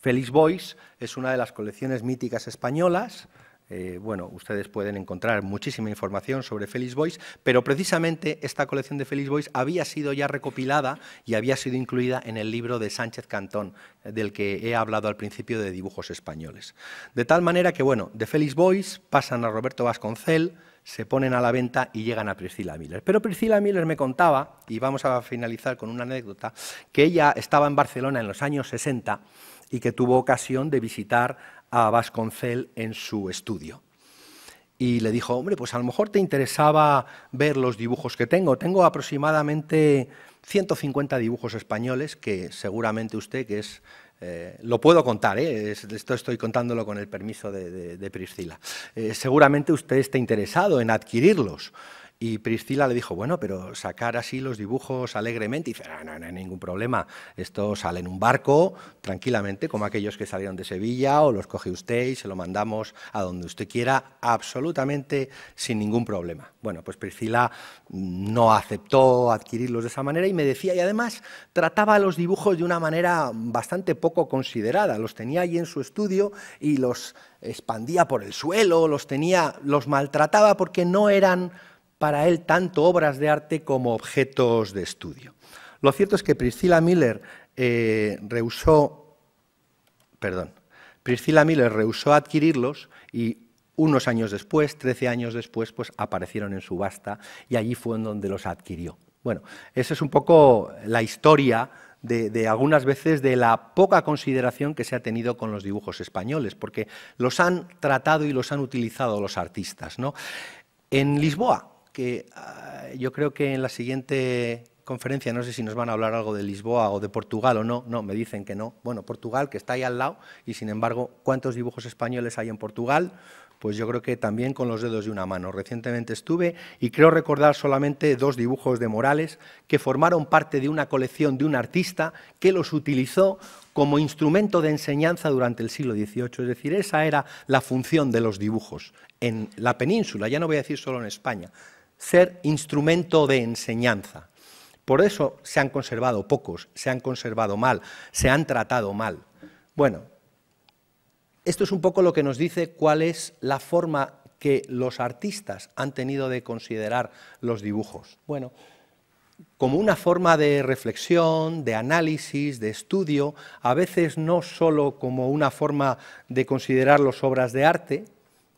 Félix Boix es una de las colecciones míticas españolas, eh, bueno, ustedes pueden encontrar muchísima información sobre Felix Boys, pero precisamente esta colección de Felix Boys había sido ya recopilada y había sido incluida en el libro de Sánchez Cantón, del que he hablado al principio de dibujos españoles. De tal manera que, bueno, de Felix Boys pasan a Roberto Vasconcel, se ponen a la venta y llegan a Priscila Miller. Pero Priscila Miller me contaba, y vamos a finalizar con una anécdota, que ella estaba en Barcelona en los años 60 y que tuvo ocasión de visitar a Vasconcel en su estudio. Y le dijo, hombre, pues a lo mejor te interesaba ver los dibujos que tengo. Tengo aproximadamente 150 dibujos españoles que seguramente usted, que es eh, lo puedo contar, ¿eh? esto estoy contándolo con el permiso de, Priscila. Eh, seguramente usted está interesado en adquirirlos. Y Priscila le dijo, bueno, pero sacar así los dibujos alegremente. Y dice, no, ah, no, no hay ningún problema. Esto sale en un barco tranquilamente, como aquellos que salieron de Sevilla, o los coge usted y se lo mandamos a donde usted quiera, absolutamente sin ningún problema. Bueno, pues Priscila no aceptó adquirirlos de esa manera y me decía, y además trataba los dibujos de una manera bastante poco considerada. Los tenía allí en su estudio y los expandía por el suelo, los tenía, los maltrataba porque no eran para él tanto obras de arte como objetos de estudio. Lo cierto es que Priscila Miller eh, rehusó, perdón, Miller rehusó adquirirlos y unos años después, 13 años después, pues aparecieron en subasta y allí fue en donde los adquirió. Bueno, esa es un poco la historia de, algunas veces de la poca consideración que se ha tenido con los dibujos españoles, porque los han tratado y los han utilizado los artistas. ¿no? En Lisboa, que ah, yo creo que en la siguiente conferencia, no sé si nos van a hablar algo de Lisboa o de Portugal o no, no, me dicen que no. Bueno, Portugal, que está ahí al lado, y sin embargo, ¿cuántos dibujos españoles hay en Portugal? Pues yo creo que también con los dedos de una mano. Recientemente estuve y creo recordar solamente dos dibujos de Morales que formaron parte de una colección de un artista que los utilizó como instrumento de enseñanza durante el siglo XVIII. Es decir, esa era la función de los dibujos en la península, ya no voy a decir solo en España, ser instrumento de enseñanza. Por eso se han conservado pocos, se han conservado mal, se han tratado mal. Bueno, esto es un poco lo que nos dice cuál es la forma que los artistas han tenido de considerar los dibujos. Bueno, como una forma de reflexión, de análisis, de estudio, a veces no solo como una forma de considerar las obras de arte,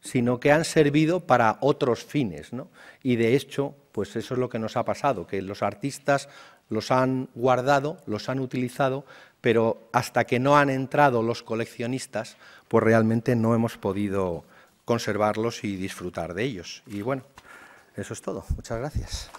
sino que han servido para otros fines. ¿no? Y de hecho, pues eso es lo que nos ha pasado, que los artistas los han guardado, los han utilizado, pero hasta que no han entrado los coleccionistas, pues realmente no hemos podido conservarlos y disfrutar de ellos. Y bueno, eso es todo. Muchas gracias.